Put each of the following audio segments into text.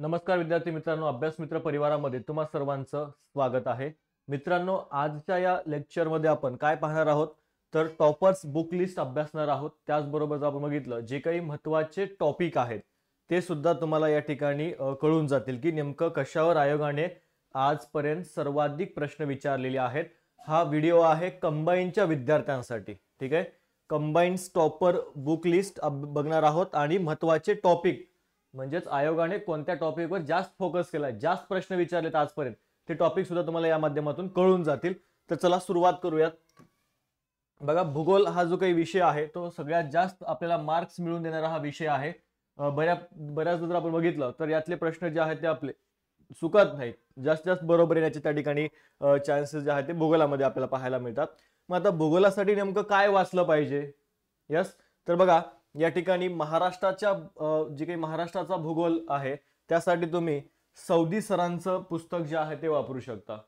नमस्कार विद्यार्थी मित्रांनो अभ्यास मित्र परिवारामध्ये तुम्हा सर्वांचं स्वागत आहे मित्रांनो आजच्या या लेक्चरमध्ये आपण काय पाहणार आहोत तर टॉपर्स बुक लिस्ट अभ्यासणार आहोत त्याचबरोबर आपण बघितलं जे काही महत्वाचे टॉपिक आहेत ते सुद्धा तुम्हाला या ठिकाणी कळून जातील की नेमकं कशावर आयोगाने आजपर्यंत सर्वाधिक प्रश्न विचारलेले आहेत हा व्हिडिओ आहे कंबाईनच्या विद्यार्थ्यांसाठी ठीक आहे कंबाईन्स टॉपर बुक लिस्ट बघणार आहोत आणि महत्वाचे टॉपिक म्हणजेच आयोगाने कोणत्या टॉपिकवर जास्त फोकस केला जास्त प्रश्न विचारलेत आजपर्यंत ते टॉपिक सुद्धा तुम्हाला या माध्यमातून कळून जातील तर चला सुरुवात करूयात बघा भूगोल हा जो काही विषय आहे तो सगळ्यात जास्त आपल्याला मार्क्स मिळून देणारा हा विषय आहे बऱ्या बऱ्याचदा जर आपण बघितलं तर यातले प्रश्न जे आहेत ते आपले चुकत नाहीत जास्त जास्त बरोबर येण्याचे त्या ठिकाणी चान्सेस जे आहेत ते भूगोलामध्ये आपल्याला पाहायला मिळतात मग आता भूगोलासाठी नेमकं काय वाचलं पाहिजे यस तर बघा या ठिकाणी महाराष्ट्राच्या जे काही महाराष्ट्राचा भूगोल आहे त्यासाठी तुम्ही सौदी सरांचं पुस्तक जे आहे ते वापरू शकता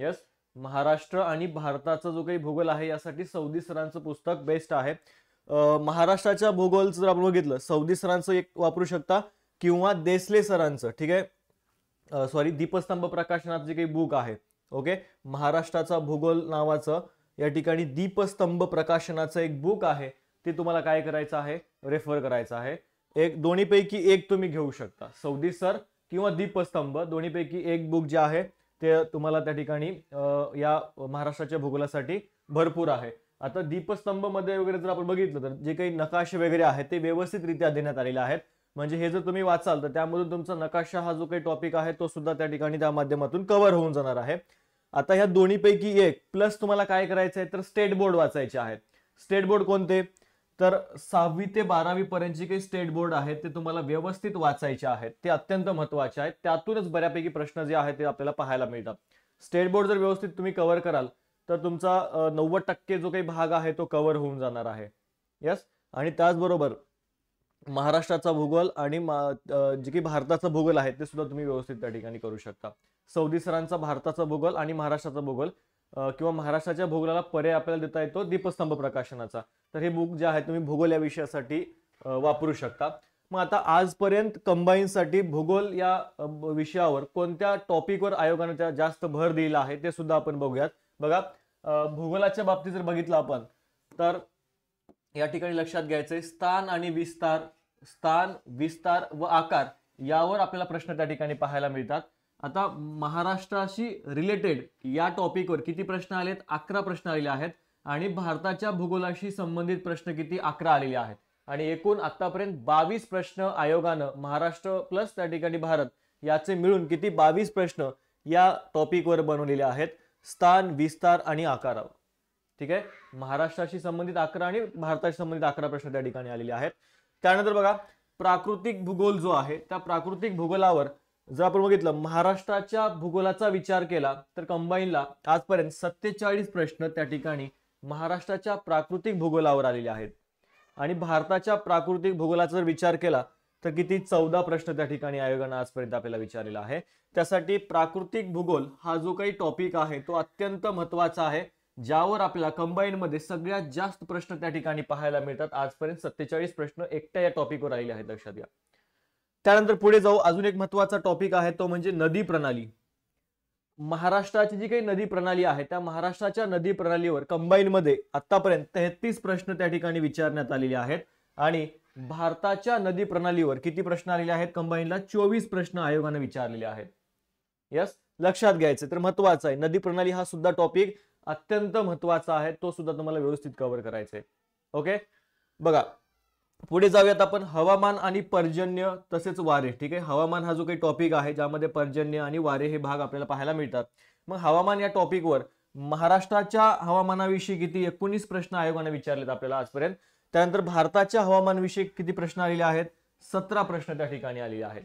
यस महाराष्ट्र आणि भारताचा जो काही भूगोल आहे यासाठी सौदी सरांचं पुस्तक बेस्ट आहे महाराष्ट्राच्या भूगोल जर आपण बघितलं सौदी सरांचं एक वापरू शकता किंवा देसले सरांचं ठीक आहे सॉरी दीपस्तंभ प्रकाशनाचं जे काही बुक आहे ओके महाराष्ट्राचा भूगोल नावाचं या ठिकाणी दीपस्तंभ प्रकाशनाचं एक बुक आहे ते तुम्हाला काय करायचं आहे रेफर करायचं आहे एक दोन्हीपैकी एक तुम्ही घेऊ शकता सौदी सर किंवा दीपस्तंभ दोन्हीपैकी एक बुक जे आहे ते तुम्हाला त्या ठिकाणी या महाराष्ट्राच्या भूगोलासाठी भरपूर आहे आता दीपस्तंभ मध्ये वगैरे जर आपण बघितलं तर जे काही नकाशे वगैरे आहेत ते व्यवस्थितरित्या देण्यात आलेले आहेत म्हणजे हे जर तुम्ही वाचाल तर त्यामधून तुमचा नकाशा हा जो काही टॉपिक आहे तो सुद्धा त्या ठिकाणी त्या माध्यमातून कव्हर होऊन जाणार आहे आता ह्या दोन्हीपैकी एक प्लस तुम्हाला काय करायचं आहे तर स्टेट बोर्ड वाचायचे आहेत स्टेट बोर्ड कोणते तर सहावी ते बारावी जे काही स्टेट बोर्ड आहेत ते तुम्हाला व्यवस्थित वाचायचे आहेत ते अत्यंत महत्वाचे आहेत त्यातूनच बऱ्यापैकी प्रश्न जे आहेत ते आपल्याला पाहायला मिळतात स्टेट बोर्ड जर व्यवस्थित तुम्ही कव्हर कराल तर तुमचा नव्वद टक्के जो काही भाग आहे तो कव्हर होऊन जाणार आहे यस आणि त्याचबरोबर महाराष्ट्राचा भूगोल आणि जे की भारताचं भूगोल आहे ते सुद्धा तुम्ही व्यवस्थित त्या ठिकाणी करू शकता सौदी सरांचा भारताचा भूगोल आणि महाराष्ट्राचा भूगोल किंवा महाराष्ट्राच्या भूगोलाला पर्याय आपल्याला देता येतो दीपस्तंभ प्रकाशनाचा तर हे बुक जे आहे तुम्ही भूगोल या विषयासाठी वापरू शकता मग आता आजपर्यंत कंबाईनसाठी भूगोल या विषयावर कोणत्या टॉपिकवर आयोगाने जास्त भर दिला आहे ते सुद्धा आपण बघूयात बघा भूगोलाच्या बाबतीत जर बघितलं आपण तर या ठिकाणी लक्षात घ्यायचंय स्थान आणि विस्तार स्थान विस्तार व आकार यावर आपल्याला प्रश्न त्या ठिकाणी पाहायला मिळतात आता महाराष्ट्राशी रिलेटेड या टॉपिकवर किती प्रश्न आलेत अकरा प्रश्न आलेले आहेत आणि भारताच्या भूगोलाशी संबंधित प्रश्न किती अकरा आलेले आहेत आणि एकूण आतापर्यंत बावीस प्रश्न आयोगानं महाराष्ट्र प्लस त्या ठिकाणी भारत याचे मिळून किती बावीस प्रश्न या टॉपिकवर बनवलेले आहेत स्थान विस्तार आणि आकार ठीक आहे महाराष्ट्राशी संबंधित अकरा आणि भारताशी संबंधित अकरा प्रश्न त्या ठिकाणी आलेले आहेत त्यानंतर बघा प्राकृतिक भूगोल जो आहे त्या प्राकृतिक भूगोलावर जर आपण बघितलं महाराष्ट्राच्या भूगोलाचा विचार केला तर कंबाईनला आजपर्यंत सत्तेचाळीस प्रश्न त्या ठिकाणी महाराष्ट्राच्या प्राकृतिक भूगोलावर आलेले आहेत आणि भारताच्या प्राकृतिक भूगोलाचा जर विचार केला तर किती चौदा प्रश्न त्या ठिकाणी आयोगानं आजपर्यंत आपल्याला विचारलेला आहे त्यासाठी प्राकृतिक भूगोल हा जो काही टॉपिक आहे तो अत्यंत महत्वाचा आहे ज्यावर आपल्याला कंबाईनमध्ये सगळ्यात जास्त प्रश्न त्या ठिकाणी पाहायला मिळतात आजपर्यंत सत्तेचाळीस प्रश्न एकट्या या टॉपिकवर आलेले आहेत लक्षात घ्या त्यानंतर पुढे जाऊ अजून एक महत्वाचा टॉपिक आहे तो म्हणजे नदी प्रणाली महाराष्ट्राची जी काही नदी प्रणाली आहे त्या महाराष्ट्राच्या नदी प्रणालीवर कंबाईनमध्ये आतापर्यंत तेहतीस प्रश्न त्या ठिकाणी विचारण्यात आलेले आहेत आणि भारताच्या नदी प्रणालीवर किती प्रश्न आलेले आहेत कंबाईनला चोवीस प्रश्न आयोगाने विचारलेले आहेत यस लक्षात घ्यायचे तर महत्वाचं आहे नदी प्रणाली हा सुद्धा टॉपिक अत्यंत महत्वाचा आहे तो सुद्धा तुम्हाला व्यवस्थित कव्हर करायचंय आहे ओके बघा पुढे जाऊयात आपण हवामान आणि पर्जन्य तसेच वारे ठीक आहे हवामान हा जो काही टॉपिक आहे ज्यामध्ये पर्जन्य आणि वारे हे भाग आपल्याला पाहायला मिळतात मग हवामान या टॉपिकवर महाराष्ट्राच्या हवामानाविषयी किती एकोणीस प्रश्न आयोगाने विचारलेत आपल्याला आजपर्यंत त्यानंतर भारताच्या हवामानविषयी किती प्रश्न आलेले आहेत सतरा प्रश्न त्या ठिकाणी आलेले आहेत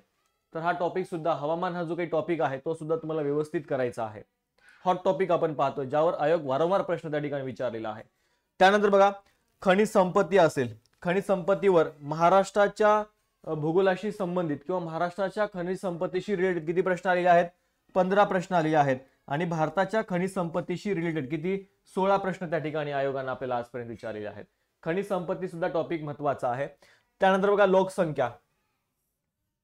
तर हा टॉपिक सुद्धा हवामान हा जो काही टॉपिक आहे तो सुद्धा तुम्हाला व्यवस्थित करायचा आहे हॉट टॉपिक आपण पाहतो ज्यावर आयोग वारंवार प्रश्न त्या ठिकाणी विचारलेला आहे त्यानंतर बघा खनिज संपत्ती असेल खनिज संपत्तीवर महाराष्ट्राच्या भूगोलाशी संबंधित किंवा महाराष्ट्राच्या खनिज संपत्तीशी रिलेटेड किती प्रश्न आलेले आहेत पंधरा प्रश्न आलेले आहेत आणि भारताच्या खनिज संपत्तीशी रिलेटेड किती सोळा प्रश्न त्या ठिकाणी आयोगानं आपल्याला आजपर्यंत विचारलेले आहेत खनिज संपत्ती सुद्धा टॉपिक महत्वाचा आहे त्यानंतर बघा लोकसंख्या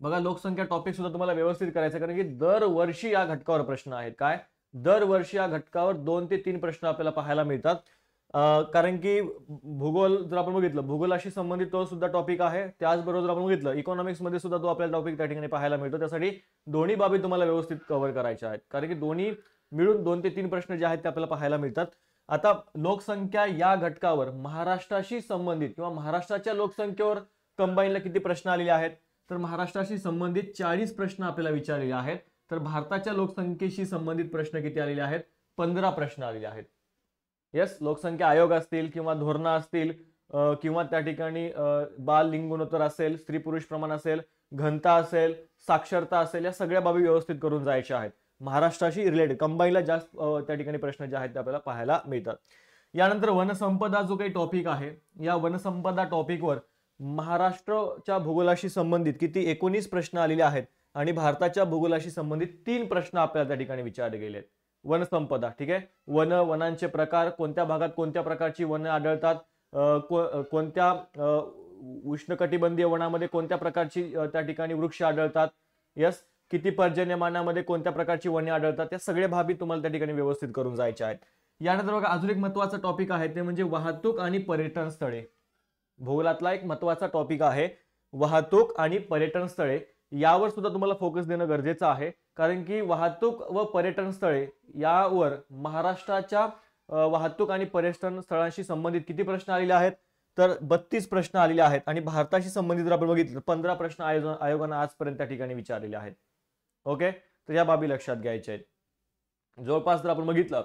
बघा लोकसंख्या टॉपिक सुद्धा तुम्हाला व्यवस्थित करायचं कारण की दरवर्षी या घटकावर प्रश्न आहेत काय दरवर्षी या घटकावर दोन ते तीन प्रश्न आपल्याला पाहायला मिळतात कारण की भूगोल जर आपण बघितलं भूगोलाशी संबंधित तो सुद्धा टॉपिक आहे त्याचबरोबर जर आपण बघितलं इकॉनॉमिक्समध्ये सुद्धा तो आपल्याला टॉपिक त्या ठिकाणी पाहायला मिळतो त्यासाठी दोन्ही बाबी तुम्हाला व्यवस्थित कव्हर करायच्या आहेत कारण की दोन्ही मिळून दोन ते तीन प्रश्न जे आहेत ते आपल्याला पाहायला मिळतात आता लोकसंख्या या घटकावर महाराष्ट्राशी संबंधित किंवा महाराष्ट्राच्या लोकसंख्येवर कंबाईनला किती प्रश्न आलेले आहेत तर महाराष्ट्राशी संबंधित चाळीस प्रश्न आपल्याला विचारलेले आहेत तर भारताच्या लोकसंख्येशी संबंधित प्रश्न किती आलेले आहेत पंधरा प्रश्न आलेले आहेत येस लोकसंख्या आयोग असतील किंवा धोरणं असतील किंवा त्या ठिकाणी बाल लिंग असेल स्त्री पुरुष प्रमाण असेल घनता असेल साक्षरता असेल या सगळ्या बाबी व्यवस्थित करून जायच्या आहेत महाराष्ट्राशी रिलेटेड कंबाईला जास्त त्या ठिकाणी प्रश्न जे आहेत ते आपल्याला पाहायला मिळतात यानंतर वनसंपदा जो काही टॉपिक आहे या वनसंपदा टॉपिकवर महाराष्ट्रच्या भूगोलाशी संबंधित किती एकोणीस प्रश्न आलेले आहेत आणि भारताच्या भूगोलाशी संबंधित तीन प्रश्न आपल्याला त्या ठिकाणी विचारले गेले आहेत वनसंपदा ठीक आहे वन वनांचे प्रकार कोणत्या भागात कोणत्या प्रकारची वन आढळतात कोणत्या उष्णकटिबंधीय वनामध्ये कोणत्या प्रकारची त्या ठिकाणी वृक्ष आढळतात यस किती पर्जन्यमानामध्ये कोणत्या प्रकारची वने आढळतात या सगळे बाबी तुम्हाला त्या ठिकाणी व्यवस्थित करून जायच्या आहेत यानंतर बघा अजून एक महत्वाचा टॉपिक आहे ते म्हणजे वाहतूक आणि पर्यटन स्थळे भूगोलातला एक महत्वाचा टॉपिक आहे वाहतूक आणि पर्यटन स्थळे यावर सुद्धा तुम्हाला फोकस देणं गरजेचं आहे कारण की वाहतूक व पर्यटन स्थळे यावर महाराष्ट्राच्या वाहतूक आणि पर्यटन स्थळांशी संबंधित किती प्रश्न आलेले आहेत तर बत्तीस प्रश्न आलेले आहेत आणि भारताशी संबंधित जर आपण बघितलं पंधरा प्रश्न आयोग आयोगानं आजपर्यंत त्या ठिकाणी विचारलेले आहेत ओके तर या बाबी लक्षात घ्यायच्या आहेत जवळपास जर आपण बघितलं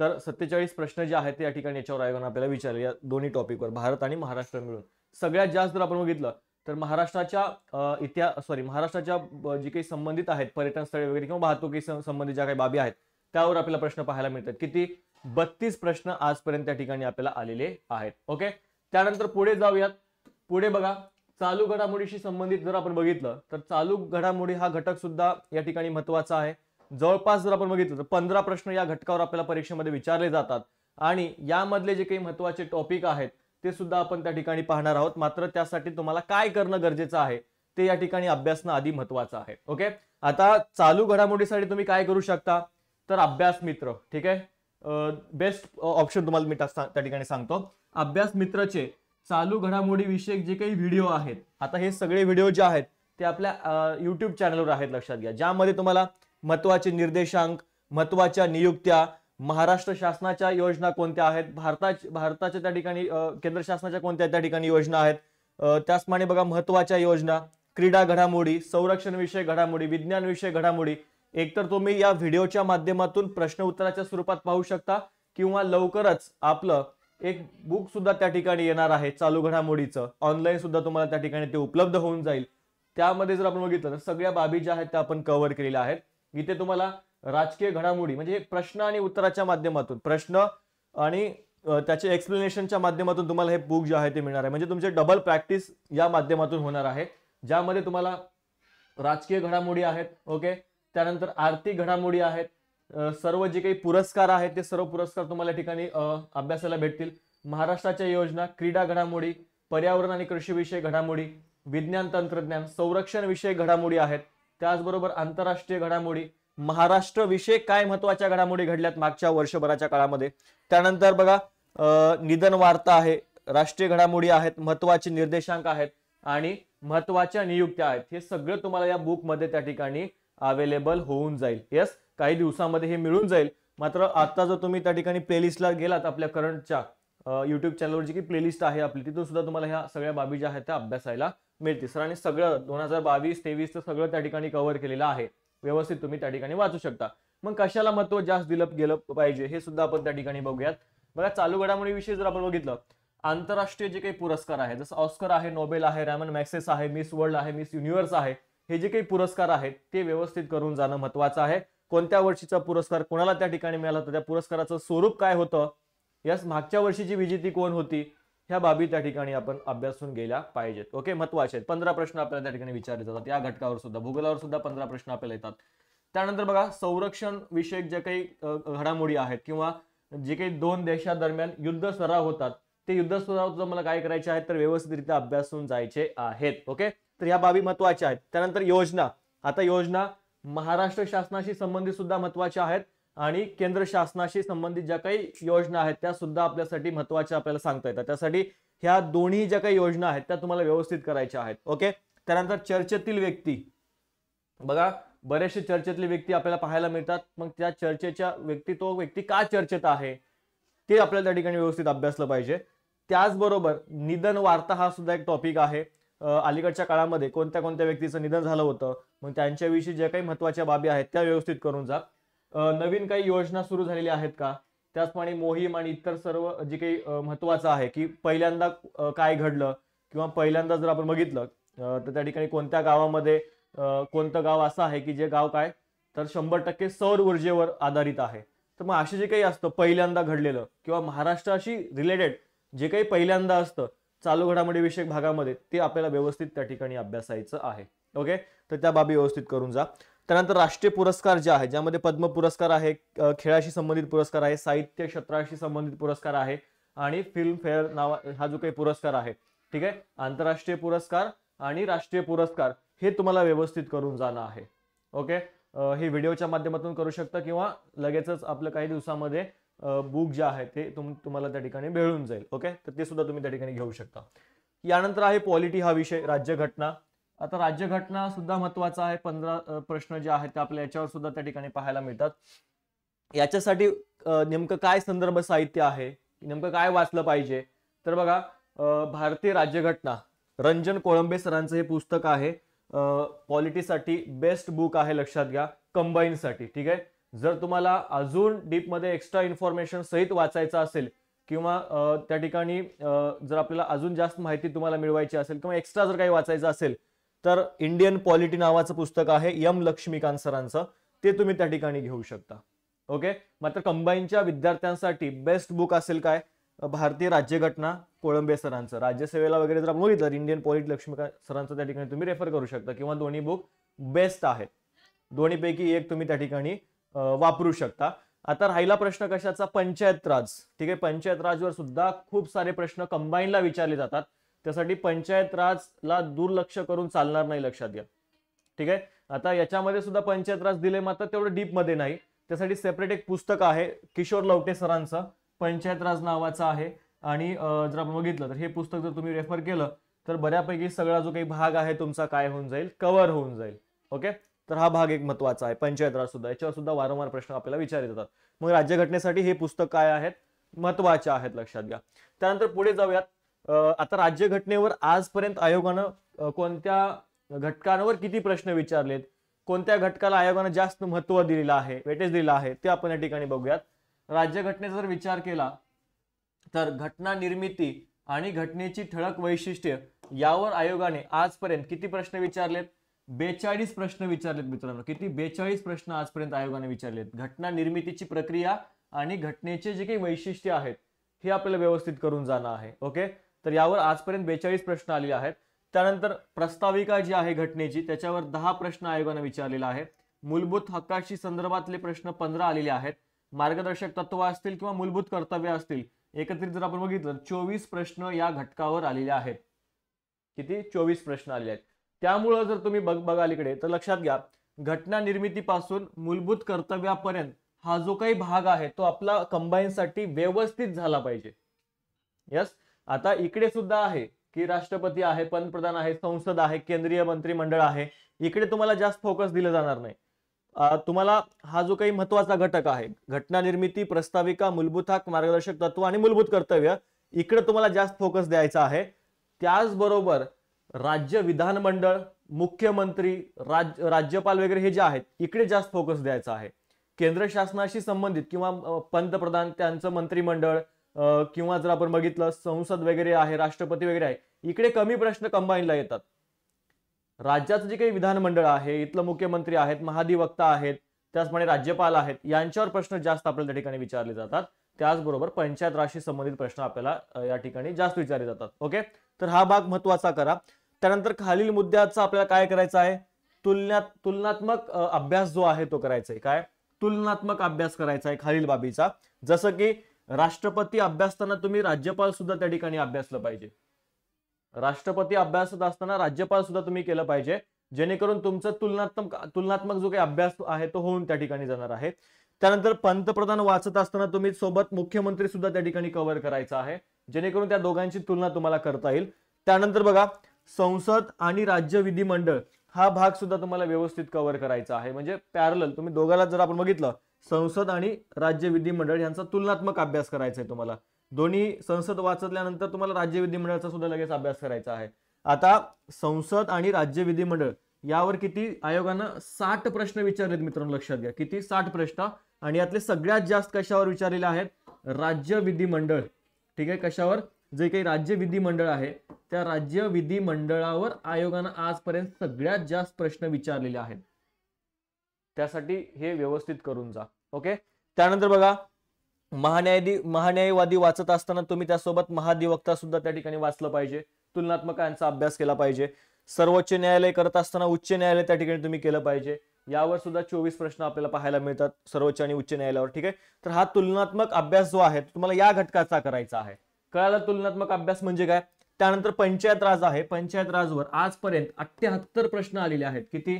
तर सत्तेचाळीस प्रश्न जे आहेत ते या ठिकाणी याच्यावर आयोगानं आपल्याला विचारले या दोन्ही टॉपिकवर भारत आणि महाराष्ट्र मिळून सगळ्यात जास्त जर आपण बघितलं तर महाराष्ट्राच्या इतिहास सॉरी महाराष्ट्राच्या जे काही संबंधित आहेत पर्यटन स्थळे वगैरे किंवा वाहतुकी संबंधित ज्या काही बाबी आहेत त्यावर आपल्याला प्रश्न पाहायला मिळतात किती बत्तीस प्रश्न आजपर्यंत त्या ठिकाणी आपल्याला आलेले आहेत ओके त्यानंतर पुढे जाऊयात पुढे बघा चालू घडामोडीशी संबंधित जर आपण बघितलं तर चालू घडामोडी हा घटक सुद्धा या ठिकाणी महत्वाचा आहे जवळपास जर आपण बघितलं तर पंधरा प्रश्न या घटकावर आपल्याला परीक्षेमध्ये विचारले जातात आणि यामधले जे काही महत्वाचे टॉपिक आहेत ते सुद्धा आपण त्या ठिकाणी पाहणार आहोत मात्र त्यासाठी तुम्हाला काय करणं गरजेचं आहे ते या ठिकाणी अभ्यासणं आधी महत्वाचं आहे ओके आता चालू घडामोडीसाठी तुम्ही काय करू शकता तर अभ्यास मित्र ठीक आहे बेस्ट ऑप्शन तुम्हाला मी त्या ठिकाणी सांगतो अभ्यास मित्रचे चालू घडामोडी विषयक जे काही व्हिडिओ आहेत आता हे सगळे व्हिडिओ जे आहेत ते आपल्या युट्यूब चॅनलवर आहेत लक्षात घ्या ज्यामध्ये तुम्हाला महत्वाचे निर्देशांक महत्वाच्या नियुक्त्या महाराष्ट्र शासनाच्या योजना कोणत्या आहेत भारताच्या भारताच्या त्या ठिकाणी केंद्र शासनाच्या कोणत्या त्या ठिकाणी योजना आहेत त्याचप्रमाणे बघा महत्वाच्या योजना क्रीडा घडामोडी संरक्षण विषय घडामोडी विज्ञान विषय घडामोडी एकतर तुम्ही या व्हिडिओच्या माध्यमातून प्रश्न उत्तराच्या स्वरूपात पाहू शकता किंवा लवकरच आपलं एक बुक सुद्धा त्या ठिकाणी येणार आहे चालू घडामोडीचं ऑनलाईन सुद्धा तुम्हाला त्या ठिकाणी ते उपलब्ध होऊन जाईल त्यामध्ये जर आपण बघितलं तर सगळ्या बाबी ज्या आहेत त्या आपण कव्हर केलेल्या आहेत इथे तुम्हाला राजकीय घडामोडी म्हणजे प्रश्न आणि उत्तराच्या माध्यमातून प्रश्न आणि त्याचे एक्सप्लेनेशनच्या माध्यमातून तुम्हाला हे बुक जे आहे ते मिळणार आहे म्हणजे तुमचे डबल प्रॅक्टिस या माध्यमातून होणार आहे ज्यामध्ये तुम्हाला राजकीय घडामोडी आहेत ओके त्यानंतर आर्थिक घडामोडी आहेत सर्व जे काही पुरस्कार आहेत ते सर्व पुरस्कार तुम्हाला ठिकाणी अभ्यासाला भेटतील महाराष्ट्राच्या योजना क्रीडा घडामोडी पर्यावरण आणि कृषी विषय घडामोडी विज्ञान तंत्रज्ञान संरक्षण विषय घडामोडी आहेत त्याचबरोबर आंतरराष्ट्रीय घडामोडी महाराष्ट्र विषय काय महत्वाच्या घडामोडी घडल्यात मागच्या वर्षभराच्या काळामध्ये त्यानंतर बघा निधन वार्ता आहे राष्ट्रीय घडामोडी आहेत महत्वाचे निर्देशांक आहेत आणि महत्वाच्या नियुक्त्या आहेत हे सगळं तुम्हाला या बुकमध्ये त्या ठिकाणी अवेलेबल होऊन जाईल येस काही दिवसामध्ये हे मिळून जाईल मात्र आता जर तुम्ही त्या ठिकाणी प्लेलिस्टला गेलात आपल्या करंटच्या युट्यूब चॅनलवर जी की प्लेलिस्ट आहे आपली तिथून सुद्धा तुम्हाला ह्या सगळ्या बाबी ज्या आहेत त्या अभ्यासायला मिळतील सर आणि सगळं दोन हजार बावीस तेवीसचं सगळं त्या ठिकाणी कव्हर केलेलं आहे व्यवस्थित तुम्ही त्या ठिकाणी वाचू शकता मग कशाला महत्व जास्त दिलं गेलं पाहिजे हे सुद्धा आपण त्या ठिकाणी बघूयात बघा चालू घडामोडीविषयी जर आपण बघितलं आंतरराष्ट्रीय जे काही पुरस्कार आहेत जसं ऑस्कर आहे नोबेल आहे रॅमन मॅक्सेस आहे मिस वर्ल्ड आहे मिस युनिव्हर्स आहे हे जे काही पुरस्कार आहेत ते व्यवस्थित करून जाणं महत्वाचं आहे कोणत्या वर्षीचा पुरस्कार कोणाला त्या ठिकाणी मिळाला होता त्या पुरस्काराचं स्वरूप काय होतं यास मागच्या वर्षीची विजेती कोण होती ह्या बाबी त्या ठिकाणी आपण अभ्यासून गेल्या पाहिजेत ओके महत्वाचे आहेत पंधरा प्रश्न आपल्याला त्या ठिकाणी विचारले जातात या घटकावर सुद्धा भूगोलावर सुद्धा पंधरा प्रश्न आपल्याला येतात त्यानंतर बघा संरक्षण विषयक ज्या काही घडामोडी आहेत किंवा जे काही दोन देशादरम्यान युद्ध सराव होतात ते युद्ध सराव मला काय करायचे आहेत तर व्यवस्थितरित्या अभ्यासून जायचे आहेत ओके तर ह्या बाबी महत्वाच्या आहेत त्यानंतर योजना आता योजना महाराष्ट्र शासनाशी संबंधित सुद्धा महत्वाच्या आहेत आणि केंद्र शासनाशी संबंधित ज्या काही योजना आहेत त्या सुद्धा आपल्यासाठी महत्वाच्या आपल्याला सांगता येतात त्यासाठी ह्या दोन्ही ज्या काही योजना आहेत त्या तुम्हाला व्यवस्थित करायच्या आहेत ओके त्यानंतर चर्चेतील व्यक्ती बघा बरेचसे चर्चेतले व्यक्ती आपल्याला पाहायला मिळतात मग त्या चर्चेच्या व्यक्ती तो व्यक्ती का चर्चेत आहे ते आपल्याला त्या ठिकाणी व्यवस्थित अभ्यासलं पाहिजे त्याचबरोबर निधन वार्ता हा सुद्धा एक टॉपिक आहे अलीकडच्या काळामध्ये कोणत्या कोणत्या व्यक्तीचं निधन झालं होतं मग त्यांच्याविषयी ज्या काही महत्वाच्या बाबी आहेत त्या व्यवस्थित करून जा नवीन काही योजना सुरू झालेल्या आहेत का त्याचप्रमाणे मोहीम आणि इतर सर्व जे काही महत्वाचं आहे की पहिल्यांदा काय घडलं किंवा पहिल्यांदा जर आपण बघितलं तर त्या ठिकाणी कोणत्या गावामध्ये कोणतं गाव असं आहे की जे गाव काय तर शंभर टक्के सौर ऊर्जेवर आधारित आहे तर मग असे जे काही असतं पहिल्यांदा घडलेलं किंवा महाराष्ट्राशी रिलेटेड जे काही पहिल्यांदा असतं चालू घडामोडी विषयक भागामध्ये ते आपल्याला व्यवस्थित त्या ठिकाणी अभ्यासायचं आहे ओके तर त्या बाबी व्यवस्थित करून जा त्यानंतर राष्ट्रीय पुरस्कार जे आहे ज्यामध्ये पद्म पुरस्कार आहे खेळाशी संबंधित पुरस्कार आहे साहित्य क्षेत्राशी संबंधित पुरस्कार आहे आणि फिल्मफेअर नावा हा जो काही पुरस्कार आहे ठीक आहे आंतरराष्ट्रीय पुरस्कार आणि राष्ट्रीय पुरस्कार हे तुम्हाला व्यवस्थित करून जाणं आहे ओके हे व्हिडिओच्या माध्यमातून करू शकता किंवा लगेचच आपलं काही दिवसामध्ये बुक जे आहे ते तुम तुम्हाला त्या ठिकाणी मिळून जाईल ओके तर ते सुद्धा तुम्ही त्या ठिकाणी घेऊ शकता यानंतर आहे पॉलिटी हा विषय राज्यघटना आता राज्यघटना सुद्धा महत्वाचा आहे पंधरा प्रश्न जे आहेत ते आपल्या याच्यावर सुद्धा त्या ठिकाणी पाहायला मिळतात याच्यासाठी नेमकं काय संदर्भ साहित्य आहे नेमकं काय वाचलं पाहिजे तर बघा भारतीय राज्यघटना रंजन कोळंबे सरांचं हे पुस्तक आहे पॉलिटीसाठी बेस्ट बुक आहे लक्षात घ्या कंबाईनसाठी ठीक आहे जर तुम्हाला अजून डीपमध्ये एक्स्ट्रा इन्फॉर्मेशन सहित वाचायचं असेल किंवा त्या ठिकाणी जर आपल्याला अजून जास्त माहिती तुम्हाला मिळवायची असेल किंवा एक्स्ट्रा जर काही वाचायचं असेल तर इंडियन पॉलिटी नावाचं पुस्तक आहे यम लक्ष्मीकांत सरांचं ते तुम्ही त्या ठिकाणी घेऊ शकता ओके मात्र कंबाईनच्या विद्यार्थ्यांसाठी बेस्ट बुक असेल काय भारतीय राज्यघटना कोळंबे सरांचं राज्यसेवेला वगैरे जर आपण बघितलं इंडियन पॉलिट लक्ष्मीकांत सरांचं त्या ठिकाणी तुम्ही रेफर करू शकता किंवा दोन्ही बुक बेस्ट आहेत दोन्हीपैकी एक तुम्ही त्या ठिकाणी वापरू शकता आता राहिला प्रश्न कशाचा पंचायत राज ठीक आहे पंचायत राजवर सुद्धा खूप सारे प्रश्न कंबाईनला विचारले जातात त्यासाठी पंचायत ला दुर्लक्ष करून चालणार नाही लक्षात घ्या ठीक आहे आता याच्यामध्ये सुद्धा पंचायत राज दिले मात्र तेवढं डीपमध्ये नाही त्यासाठी सेपरेट एक पुस्तक आहे किशोर लवटे सरांचं पंचायत राज नावाचं आहे आणि जर आपण बघितलं तर हे पुस्तक जर तुम्ही रेफर केलं तर बऱ्यापैकी सगळा जो काही भाग आहे तुमचा काय होऊन जाईल कव्हर होऊन जाईल ओके तर हा भाग एक महत्वाचा आहे पंचायत राज सुद्धा याच्यावर सुद्धा वारंवार प्रश्न आपल्याला विचारित येतात मग राज्यघटनेसाठी हे पुस्तक काय आहेत महत्वाचे आहेत लक्षात घ्या त्यानंतर पुढे जाऊयात आता राज्यघटनेवर आजपर्यंत आयोगानं कोणत्या घटकांवर किती प्रश्न विचारलेत कोणत्या घटकाला आयोगानं जास्त महत्व दिलेलं आहे वेटेज दिलेला आहे ते आपण या ठिकाणी बघूयात राज्यघटनेचा जर विचार केला तर घटना निर्मिती आणि घटनेची ठळक वैशिष्ट्य यावर आयोगाने आजपर्यंत किती प्रश्न विचारलेत बेचाळीस प्रश्न विचारलेत मित्रांनो किती बेचाळीस प्रश्न आजपर्यंत आयोगाने विचारलेत घटना निर्मितीची प्रक्रिया आणि घटनेचे जे काही वैशिष्ट्य आहेत हे आपल्याला व्यवस्थित करून जाणं आहे ओके तर यावर आजपर्यंत बेचाळीस प्रश्न आलेले आहेत त्यानंतर प्रस्ताविका जी आहे घटनेची त्याच्यावर दहा प्रश्न आयोगानं विचारलेला आहे मूलभूत हक्काशी संदर्भातले प्रश्न पंधरा आलेले आहेत मार्गदर्शक तत्व असतील किंवा मूलभूत कर्तव्य असतील एकत्रित जर आपण बघितलं चोवीस प्रश्न या घटकावर आलेले आहेत किती चोवीस प्रश्न आलेले आहेत त्यामुळं जर तुम्ही बघ बघाल इकडे तर लक्षात घ्या घटना निर्मितीपासून मूलभूत कर्तव्यापर्यंत हा जो काही भाग आहे तो आपला कंबाईनसाठी व्यवस्थित झाला पाहिजे यस आता इकडे सुद्धा आहे की राष्ट्रपती आहे पंतप्रधान आहे संसद आहे केंद्रीय मंत्रिमंडळ आहे इकडे तुम्हाला जास्त फोकस दिलं जाणार नाही तुम्हाला हा जो काही महत्वाचा घटक आहे घटना निर्मिती प्रस्ताविका मूलभूत हक मार्गदर्शक तत्व आणि मूलभूत कर्तव्य इकडे तुम्हाला जास्त फोकस द्यायचा आहे त्याचबरोबर राज्य विधानमंडळ मुख्यमंत्री राज राज्यपाल वगैरे हे जे आहेत इकडे जास्त फोकस द्यायचा आहे केंद्र शासनाशी संबंधित किंवा पंतप्रधान त्यांचं मंत्रिमंडळ किंवा जर आपण बघितलं संसद वगैरे आहे राष्ट्रपती वगैरे आहे इकडे कमी प्रश्न कंबाईनला येतात राज्याचं जे काही विधानमंडळ आहे इथलं मुख्यमंत्री आहेत महाधिवक्ता आहेत त्याचप्रमाणे राज्यपाल आहेत यांच्यावर प्रश्न जास्त आपल्याला त्या ठिकाणी विचारले जातात त्याचबरोबर पंचायत राशी संबंधित प्रश्न आपल्याला या ठिकाणी जास्त विचारले जातात ओके तर हा भाग महत्वाचा करा त्यानंतर खालील मुद्द्याचा आपल्याला काय करायचं आहे तुलना तुलनात्मक अभ्यास जो आहे तो करायचा आहे काय तुलनात्मक अभ्यास करायचा आहे खालील बाबीचा जसं की राष्ट्रपती अभ्यासताना तुम्ही राज्यपाल सुद्धा त्या ठिकाणी अभ्यासलं पाहिजे राष्ट्रपती अभ्यासत असताना राज्यपाल सुद्धा तुम्ही केलं पाहिजे जेणेकरून तुमचा तुलनात्मक तुलनात्मक जो काही अभ्यास आहे तो होऊन त्या ठिकाणी जाणार आहे त्यानंतर पंतप्रधान वाचत असताना तुम्ही सोबत मुख्यमंत्री सुद्धा त्या ठिकाणी कव्हर करायचा आहे जेणेकरून त्या दोघांची तुलना तुम्हाला करता येईल त्यानंतर बघा संसद आणि राज्य विधिमंडळ हा भाग सुद्धा तुम्हाला व्यवस्थित कव्हर करायचा आहे म्हणजे पॅरल तुम्ही दोघाला जर आपण बघितलं संसद आणि राज्य विधिमंडळ यांचा तुलनात्मक अभ्यास करायचा आहे तुम्हाला दोन्ही संसद वाचल्यानंतर तुम्हाला राज्य विधिमंडळाचा सुद्धा लगेच अभ्यास करायचा आहे आता संसद आणि राज्य विधिमंडळ यावर किती आयोगानं साठ प्रश्न विचारलेत मित्रांनो लक्षात घ्या किती साठ प्रश्न आणि यातले सगळ्यात जास्त कशावर विचारलेले आहेत राज्य विधिमंडळ ठीक आहे कशावर जे काही राज्य विधिमंडळ आहे त्या राज्य विधिमंडळावर आयोगानं आजपर्यंत सगळ्यात जास्त प्रश्न विचारलेले आहेत त्यासाठी हे व्यवस्थित करून जा ओके त्यानंतर बघा महान्यायदी महान्यायवादी वाचत असताना तुम्ही त्यासोबत महाधिवक्ता सुद्धा त्या ठिकाणी वाचलं पाहिजे तुलनात्मक यांचा अभ्यास केला पाहिजे सर्वोच्च न्यायालय करत असताना उच्च न्यायालय त्या ठिकाणी तुम्ही केलं पाहिजे यावर सुद्धा चोवीस प्रश्न आपल्याला पाहायला मिळतात सर्वोच्च आणि उच्च न्यायालयावर ठीक आहे तर हा तुलनात्मक अभ्यास जो आहे तुम्हाला या घटकाचा करायचा आहे कळाला तुलनात्मक अभ्यास म्हणजे काय त्यानंतर पंचायत राज आहे पंचायत राजवर आजपर्यंत अठ्ठ्याहत्तर प्रश्न आलेले आहेत किती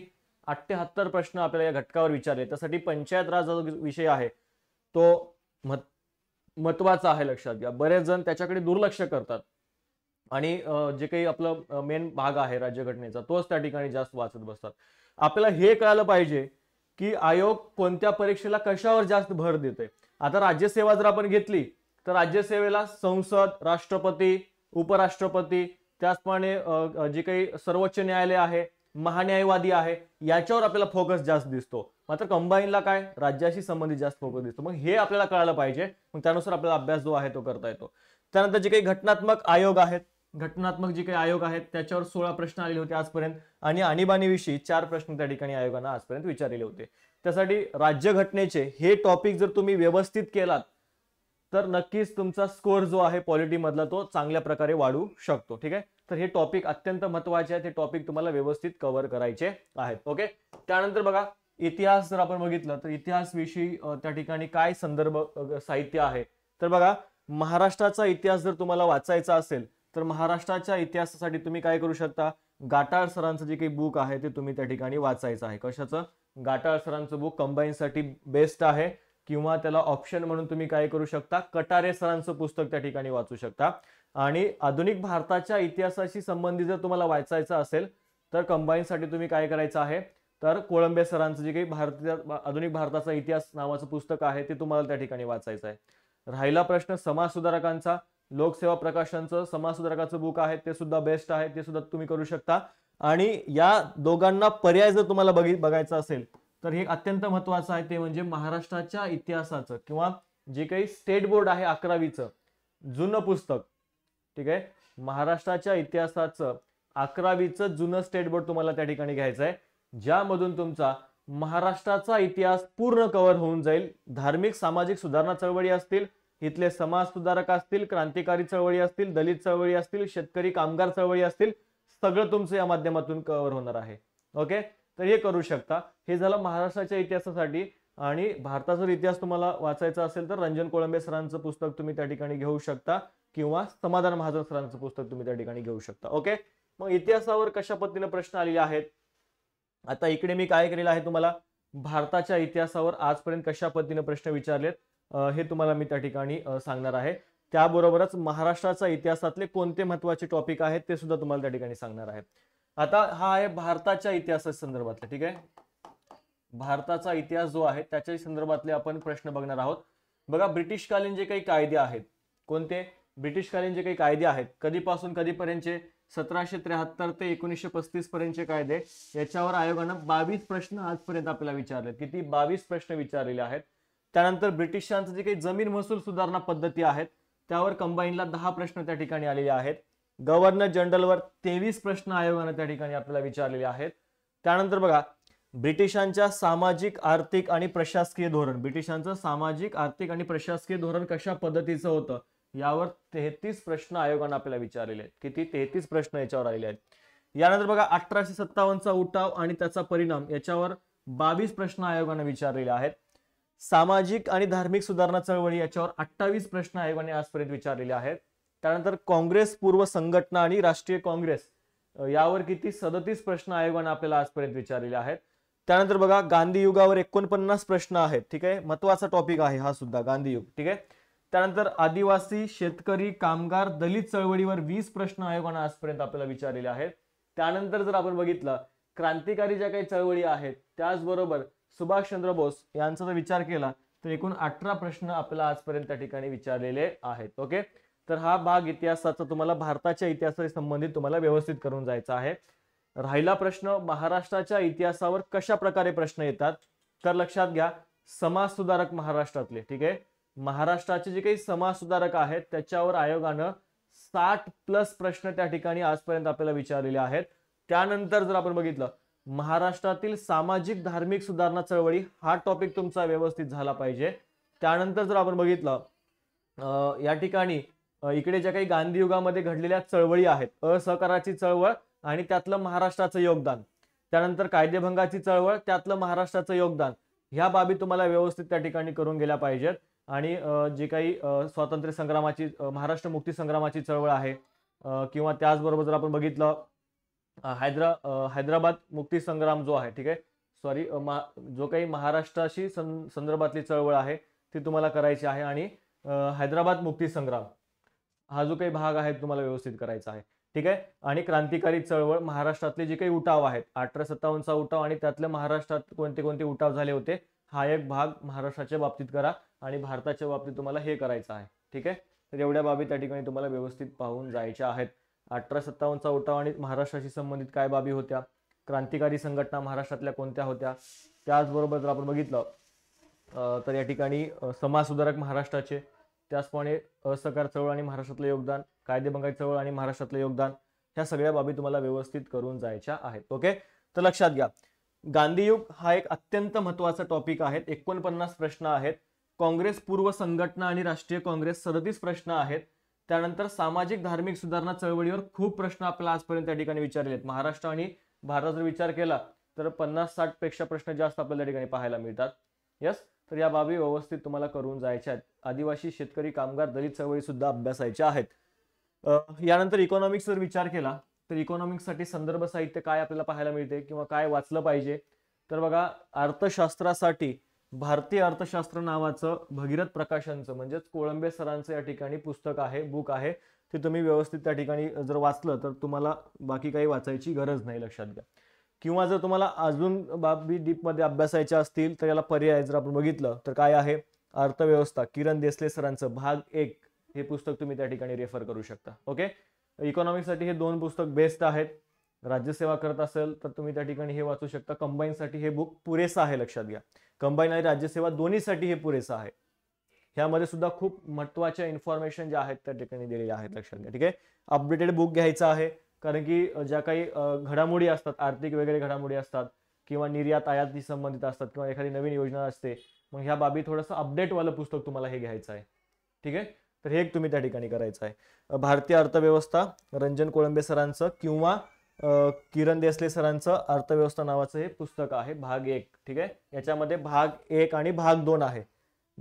अठ्ठ्याहत्तर प्रश्न आपल्याला या घटकावर विचारले त्यासाठी पंचायत राज जो विषय आहे तो मत महत्वाचा आहे लक्षात घ्या बरेच जण त्याच्याकडे दुर्लक्ष करतात आणि जे काही आपलं मेन भाग आहे राज्यघटनेचा तोच त्या ठिकाणी जास्त वाचत बसतात आपल्याला हे कळालं पाहिजे की आयोग कोणत्या परीक्षेला कशावर जास्त भर देते आता राज्यसेवा जर आपण घेतली तर राज्यसेवेला संसद राष्ट्रपती उपराष्ट्रपती त्याचप्रमाणे जे काही सर्वोच्च न्यायालय आहे महान्यायवादी आहे याच्यावर आपल्याला फोकस जास्त दिसतो मात्र कंबाईनला काय राज्याशी संबंधित जास्त फोकस दिसतो मग हे आपल्याला कळायला पाहिजे मग त्यानुसार आपल्याला अभ्यास जो आहे तो करता येतो त्यानंतर जे काही घटनात्मक आयोग आहेत घटनात्मक जे काही आयोग आहेत त्याच्यावर सोळा प्रश्न आलेले होते आजपर्यंत आणि आणीबाणीविषयी चार प्रश्न त्या ठिकाणी आयोगानं आजपर्यंत विचारलेले होते त्यासाठी राज्यघटनेचे हे टॉपिक जर तुम्ही व्यवस्थित केलात तर नक्कीच तुमचा स्कोअर जो आहे पॉलिटीमधला तो चांगल्या प्रकारे वाढू शकतो ठीक आहे तर हे टॉपिक अत्यंत महत्वाचे आहेत हे टॉपिक तुम्हाला व्यवस्थित कव्हर करायचे आहेत ओके त्यानंतर बघा इतिहास जर आपण बघितलं तर इतिहास विषयी त्या ठिकाणी काय संदर्भ साहित्य आहे तर बघा महाराष्ट्राचा इतिहास जर तुम्हाला वाचायचा असेल तर महाराष्ट्राच्या इतिहासासाठी तुम्ही काय करू शकता गाटाळ सरांचं जे काही बुक आहे ते तुम्ही त्या ठिकाणी वाचायचं आहे कशाचं गाटाळ सरांचं बुक कंबाईनसाठी बेस्ट आहे किंवा त्याला ऑप्शन म्हणून तुम्ही काय करू शकता कटारे सरांचं पुस्तक त्या ठिकाणी वाचू शकता आणि आधुनिक भारताच्या इतिहासाशी संबंधित जर तुम्हाला वाचायचं असेल तर कंबाईनसाठी तुम्ही काय करायचं आहे तर कोळंबे सरांचं जे काही भारतीय आधुनिक भारताचा इतिहास नावाचं पुस्तक आहे ते तुम्हाला त्या ठिकाणी वाचायचं आहे राहिला प्रश्न समाजसुधारकांचा लोकसेवा प्रकाशनचं समाजसुधारकाचं बुक आहे ते सुद्धा बेस्ट आहे ते सुद्धा तुम्ही करू शकता आणि या दोघांना पर्याय जर तुम्हाला बघि बघायचा असेल तर हे अत्यंत महत्वाचं आहे ते म्हणजे महाराष्ट्राच्या इतिहासाचं किंवा जे काही स्टेट बोर्ड आहे अकरावीचं जुनं पुस्तक ठीक आहे महाराष्ट्राच्या इतिहासाचं अकरावीचं जुनं स्टेट बोर्ड तुम्हाला त्या ठिकाणी घ्यायचं आहे ज्यामधून तुमचा महाराष्ट्राचा इतिहास पूर्ण कव्हर होऊन जाईल धार्मिक सामाजिक सुधारणा चळवळी असतील इथले समाज सुधारक असतील क्रांतिकारी चळवळी असतील दलित चळवळी असतील शेतकरी कामगार चळवळी असतील सगळं तुमचं या माध्यमातून कव्हर होणार आहे ओके तर हे करू शकता हे झालं महाराष्ट्राच्या इतिहासासाठी आणि भारताचा इतिहास तुम्हाला वाचायचा असेल तर रंजन कोळंबे सरांचं पुस्तक तुम्ही त्या ठिकाणी घेऊ शकता किंवा समाधान महाजन सरांचं पुस्तक तुम्ही त्या ठिकाणी घेऊ शकता ओके मग इतिहासावर कशा पद्धतीने प्रश्न आलेले आहेत आता इकडे मी काय केलेलं आहे तुम्हाला भारताच्या इतिहासावर आजपर्यंत कशा पद्धतीने प्रश्न विचारलेत हे तुम्हाला मी त्या ठिकाणी सांगणार आहे त्याबरोबरच महाराष्ट्राच्या इतिहासातले कोणते महत्वाचे टॉपिक आहेत ते सुद्धा तुम्हाला त्या ठिकाणी सांगणार आहे आता हा आहे भारताच्या इतिहासा संदर्भातला ठीक आहे भारताचा इतिहास जो आहे त्याच्या संदर्भातले आपण प्रश्न बघणार आहोत बघा ब्रिटिशकालीन जे काही कायदे आहेत कोणते ब्रिटिशकालीन जे काही कायदे आहेत कधीपासून कधीपर्यंतचे सतराशे त्र्याहत्तर ते एकोणीसशे पस्तीस पर्यंतचे कायदे याच्यावर आयोगानं बावीस प्रश्न आजपर्यंत आपल्याला विचारले किती बावीस प्रश्न विचारलेले आहेत त्यानंतर ब्रिटिशांचं जे काही जमीन महसूल सुधारणा पद्धती आहेत त्यावर कंबाईनला दहा प्रश्न त्या ठिकाणी आलेले आहेत गव्हर्नर जनरलवर तेवीस प्रश्न आयोगानं त्या ठिकाणी आपल्याला विचारलेले आहेत त्यानंतर बघा ब्रिटिशांच्या सामाजिक आर्थिक आणि प्रशासकीय धोरण ब्रिटिशांचं सामाजिक आर्थिक आणि प्रशासकीय धोरण कशा पद्धतीचं होतं यावर तेहतीस प्रश्न आयोगानं आपल्याला विचारलेले आहेत किती तेहतीस प्रश्न याच्यावर आलेले आहेत यानंतर बघा अठराशे चा उठाव आणि त्याचा परिणाम याच्यावर बावीस प्रश्न आयोगानं विचारलेले आहेत सामाजिक आणि धार्मिक सुधारणा चळवळी याच्यावर अठ्ठावीस प्रश्न आयोगाने आजपर्यंत विचारलेले आहेत त्यानंतर काँग्रेस पूर्व संघटना आणि राष्ट्रीय काँग्रेस यावर किती सदतीस प्रश्न आयोगाने आपल्याला आजपर्यंत विचारलेले आहेत त्यानंतर बघा गांधी युगावर एकोणपन्नास प्रश्न आहेत ठीक आहे महत्वाचा टॉपिक आहे हा सुद्धा गांधी युग ठीक आहे त्यानंतर आदिवासी शेतकरी कामगार दलित चळवळीवर वीस प्रश्न आयोगानं आजपर्यंत आपल्याला विचारलेले आहेत त्यानंतर जर आपण बघितलं क्रांतिकारी ज्या काही चळवळी आहेत त्याचबरोबर सुभाषचंद्र बोस यांचा जर विचार केला तर एकूण अठरा प्रश्न आपल्याला आजपर्यंत त्या ठिकाणी विचारलेले आहेत ओके तर हा भाग इतिहासाचा तुम्हाला भारताच्या इतिहासाशी संबंधित तुम्हाला व्यवस्थित करून जायचा आहे राहिला प्रश्न महाराष्ट्राच्या इतिहासावर कशा प्रकारे प्रश्न येतात तर लक्षात घ्या समाजसुधारक महाराष्ट्रातले ठीक आहे महाराष्ट्राचे जे काही समाजसुधारक आहेत त्याच्यावर आयोगानं साठ प्लस प्रश्न त्या ठिकाणी आजपर्यंत आपल्याला विचारलेले आहेत त्यानंतर जर आपण बघितलं महाराष्ट्रातील सामाजिक धार्मिक सुधारणा चळवळी हा टॉपिक तुमचा व्यवस्थित झाला पाहिजे त्यानंतर जर आपण बघितलं या ठिकाणी इकडे ज्या काही गांधी युगामध्ये घडलेल्या चळवळी आहेत असहकाराची चळवळ आणि त्यातलं महाराष्ट्राचं योगदान त्यानंतर कायदेभंगाची चळवळ त्यातलं महाराष्ट्राचं योगदान ह्या बाबी तुम्हाला व्यवस्थित त्या ठिकाणी करून गेल्या पाहिजेत आणि जे काही स्वातंत्र्य संग्रामाची महाराष्ट्र मुक्ती संग्रामाची चळवळ आहे किंवा त्याचबरोबर जर आपण बघितलं हैदरा हैदराबाद मुक्ती संग्राम जो आहे ठीक आहे सॉरी जो काही महाराष्ट्राशी सं संदर्भातली चळवळ आहे ती तुम्हाला करायची आहे आणि हैदराबाद मुक्ती संग्राम हा जो काही भाग आहे तुम्हाला व्यवस्थित करायचा आहे ठीक आहे आणि क्रांतिकारी चळवळ महाराष्ट्रातले जे काही उठाव आहेत अठरा सत्तावन्नचा उठाव आणि त्यातले महाराष्ट्रात कोणते कोणते उठाव झाले होते हा एक भाग महाराष्ट्राच्या बाबतीत करा आणि भारताच्या बाबतीत तुम्हाला हे करायचं आहे ठीक आहे तर एवढ्या बाबी त्या ठिकाणी तुम्हाला व्यवस्थित पाहून जायच्या आहेत अठरा सत्तावन्नचा उठाव आणि महाराष्ट्राशी संबंधित काय बाबी होत्या क्रांतिकारी संघटना महाराष्ट्रातल्या कोणत्या होत्या त्याचबरोबर जर आपण बघितलं तर या ठिकाणी समाजसुधारक महाराष्ट्राचे त्याचप्रमाणे असहकार चळवळ आणि महाराष्ट्रातलं योगदान बंगाई चळवळ आणि महाराष्ट्रातलं योगदान ह्या सगळ्या बाबी तुम्हाला व्यवस्थित करून जायच्या आहेत ओके तर लक्षात घ्या गांधीयुग हा एक अत्यंत महत्वाचा टॉपिक आहे एकोणपन्नास प्रश्न आहेत काँग्रेस पूर्व संघटना आणि राष्ट्रीय काँग्रेस सदतीस प्रश्न आहेत त्यानंतर सामाजिक धार्मिक सुधारणा चळवळीवर खूप प्रश्न आपल्याला आजपर्यंत त्या ठिकाणी विचारले आहेत महाराष्ट्र आणि भारताचा विचार केला तर पन्नास साठ पेक्षा प्रश्न जास्त आपल्याला त्या ठिकाणी पाहायला मिळतात यस तर या बाबी व्यवस्थित तुम्हाला करून जायच्या आहेत आदिवासी शेतकरी कामगार दलित चळवळी सुद्धा अभ्यासायच्या आहेत यानंतर इकॉनॉमिक्स जर विचार केला तर इकॉनॉमिक्ससाठी संदर्भ साहित्य काय आपल्याला पाहायला मिळते किंवा काय वाचलं पाहिजे तर बघा अर्थशास्त्रासाठी भारतीय अर्थशास्त्र नावाचं भगीरथ प्रकाशनचं म्हणजेच कोळंबे सरांचं या ठिकाणी पुस्तक आहे बुक आहे ते तुम्ही व्यवस्थित त्या ठिकाणी जर वाचलं तर तुम्हाला बाकी काही वाचायची गरज नाही लक्षात घ्या किंवा जर तुम्हाला अजून बाबी डीपमध्ये अभ्यासायच्या असतील तर याला पर्याय जर आपण बघितलं तर काय आहे अर्थव्यवस्था किरण देसले सरांचं भाग एक हे पुस्तक तुम्ही त्या ठिकाणी रेफर करू शकता ओके इकॉनॉमिकसाठी हे दोन पुस्तक बेस्ट आहेत राज्यसेवा करत असेल तर तुम्ही त्या ठिकाणी हे वाचू शकता कंबाईनसाठी हे बुक पुरेसं आहे लक्षात घ्या कंबाईन आणि राज्यसेवा दोन्हीसाठी हे पुरेसं आहे ह्यामध्ये सुद्धा खूप महत्वाच्या इन्फॉर्मेशन ज्या आहेत त्या ठिकाणी दिलेल्या आहेत लक्षात घ्या ठीक आहे अपडेटेड बुक घ्यायचं आहे कारण की ज्या काही घडामोडी असतात आर्थिक वगैरे घडामोडी असतात किंवा निर्यात आयाती संबंधित असतात किंवा एखादी नवीन योजना असते मग ह्या बाबी थोडंसं अपडेटवालं पुस्तक तुम्हाला हे घ्यायचं आहे ठीक आहे तर हे एक तुम्ही त्या ठिकाणी करायचं आहे भारतीय अर्थव्यवस्था रंजन कोळंबे सरांचं किंवा किरण देसले सरांचं अर्थव्यवस्था नावाचं हे पुस्तक आहे भाग एक ठीक आहे याच्यामध्ये भाग एक आणि भाग दोन आहे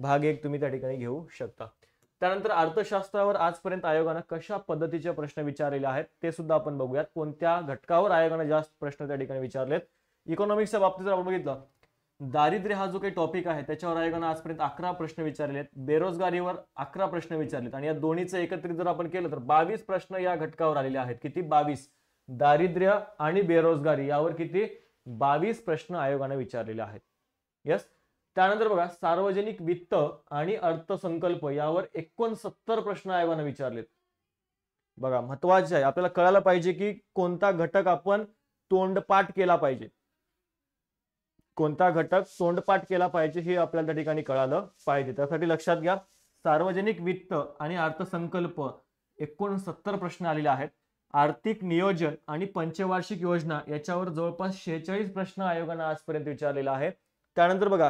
भाग एक तुम्ही त्या ठिकाणी घेऊ शकता त्यानंतर अर्थशास्त्रावर आजपर्यंत आयोगानं कशा पद्धतीचे प्रश्न विचारलेले आहेत ते सुद्धा आपण बघूयात कोणत्या घटकावर आयोगानं जास्त प्रश्न त्या ठिकाणी विचारलेत इकॉनॉमिक्सच्या बाबतीत जर आपण बघितलं दारिद्र्य हा जो काही टॉपिक आहे त्याच्यावर आयोगानं आजपर्यंत अकरा प्रश्न विचारलेत बेरोजगारीवर अकरा प्रश्न विचारलेत आणि या दोन्हीचं एकत्रित जर आपण केलं तर बावीस प्रश्न या घटकावर आलेले आहेत किती बावीस दारिद्र्य आणि बेरोजगारी यावर किती बावीस प्रश्न आयोगाने विचारलेले आहेत यस त्यानंतर बघा सार्वजनिक वित्त आणि अर्थसंकल्प यावर एकोणसत्तर प्रश्न आयोगाने विचारलेत बघा महत्वाचे आहे आपल्याला कळायला पाहिजे की कोणता घटक आपण तोंडपाठ केला पाहिजे कोणता घटक तोंडपाठ केला पाहिजे हे आपल्याला त्या ठिकाणी कळालं पाहिजे त्यासाठी लक्षात घ्या सार्वजनिक वित्त आणि अर्थसंकल्प एकोणसत्तर प्रश्न आलेले आहेत आर्थिक नियोजन आणि पंचवार्षिक योजना याच्यावर जवळपास शेहेचाळीस प्रश्न आयोगानं आजपर्यंत विचारलेला आहे त्यानंतर बघा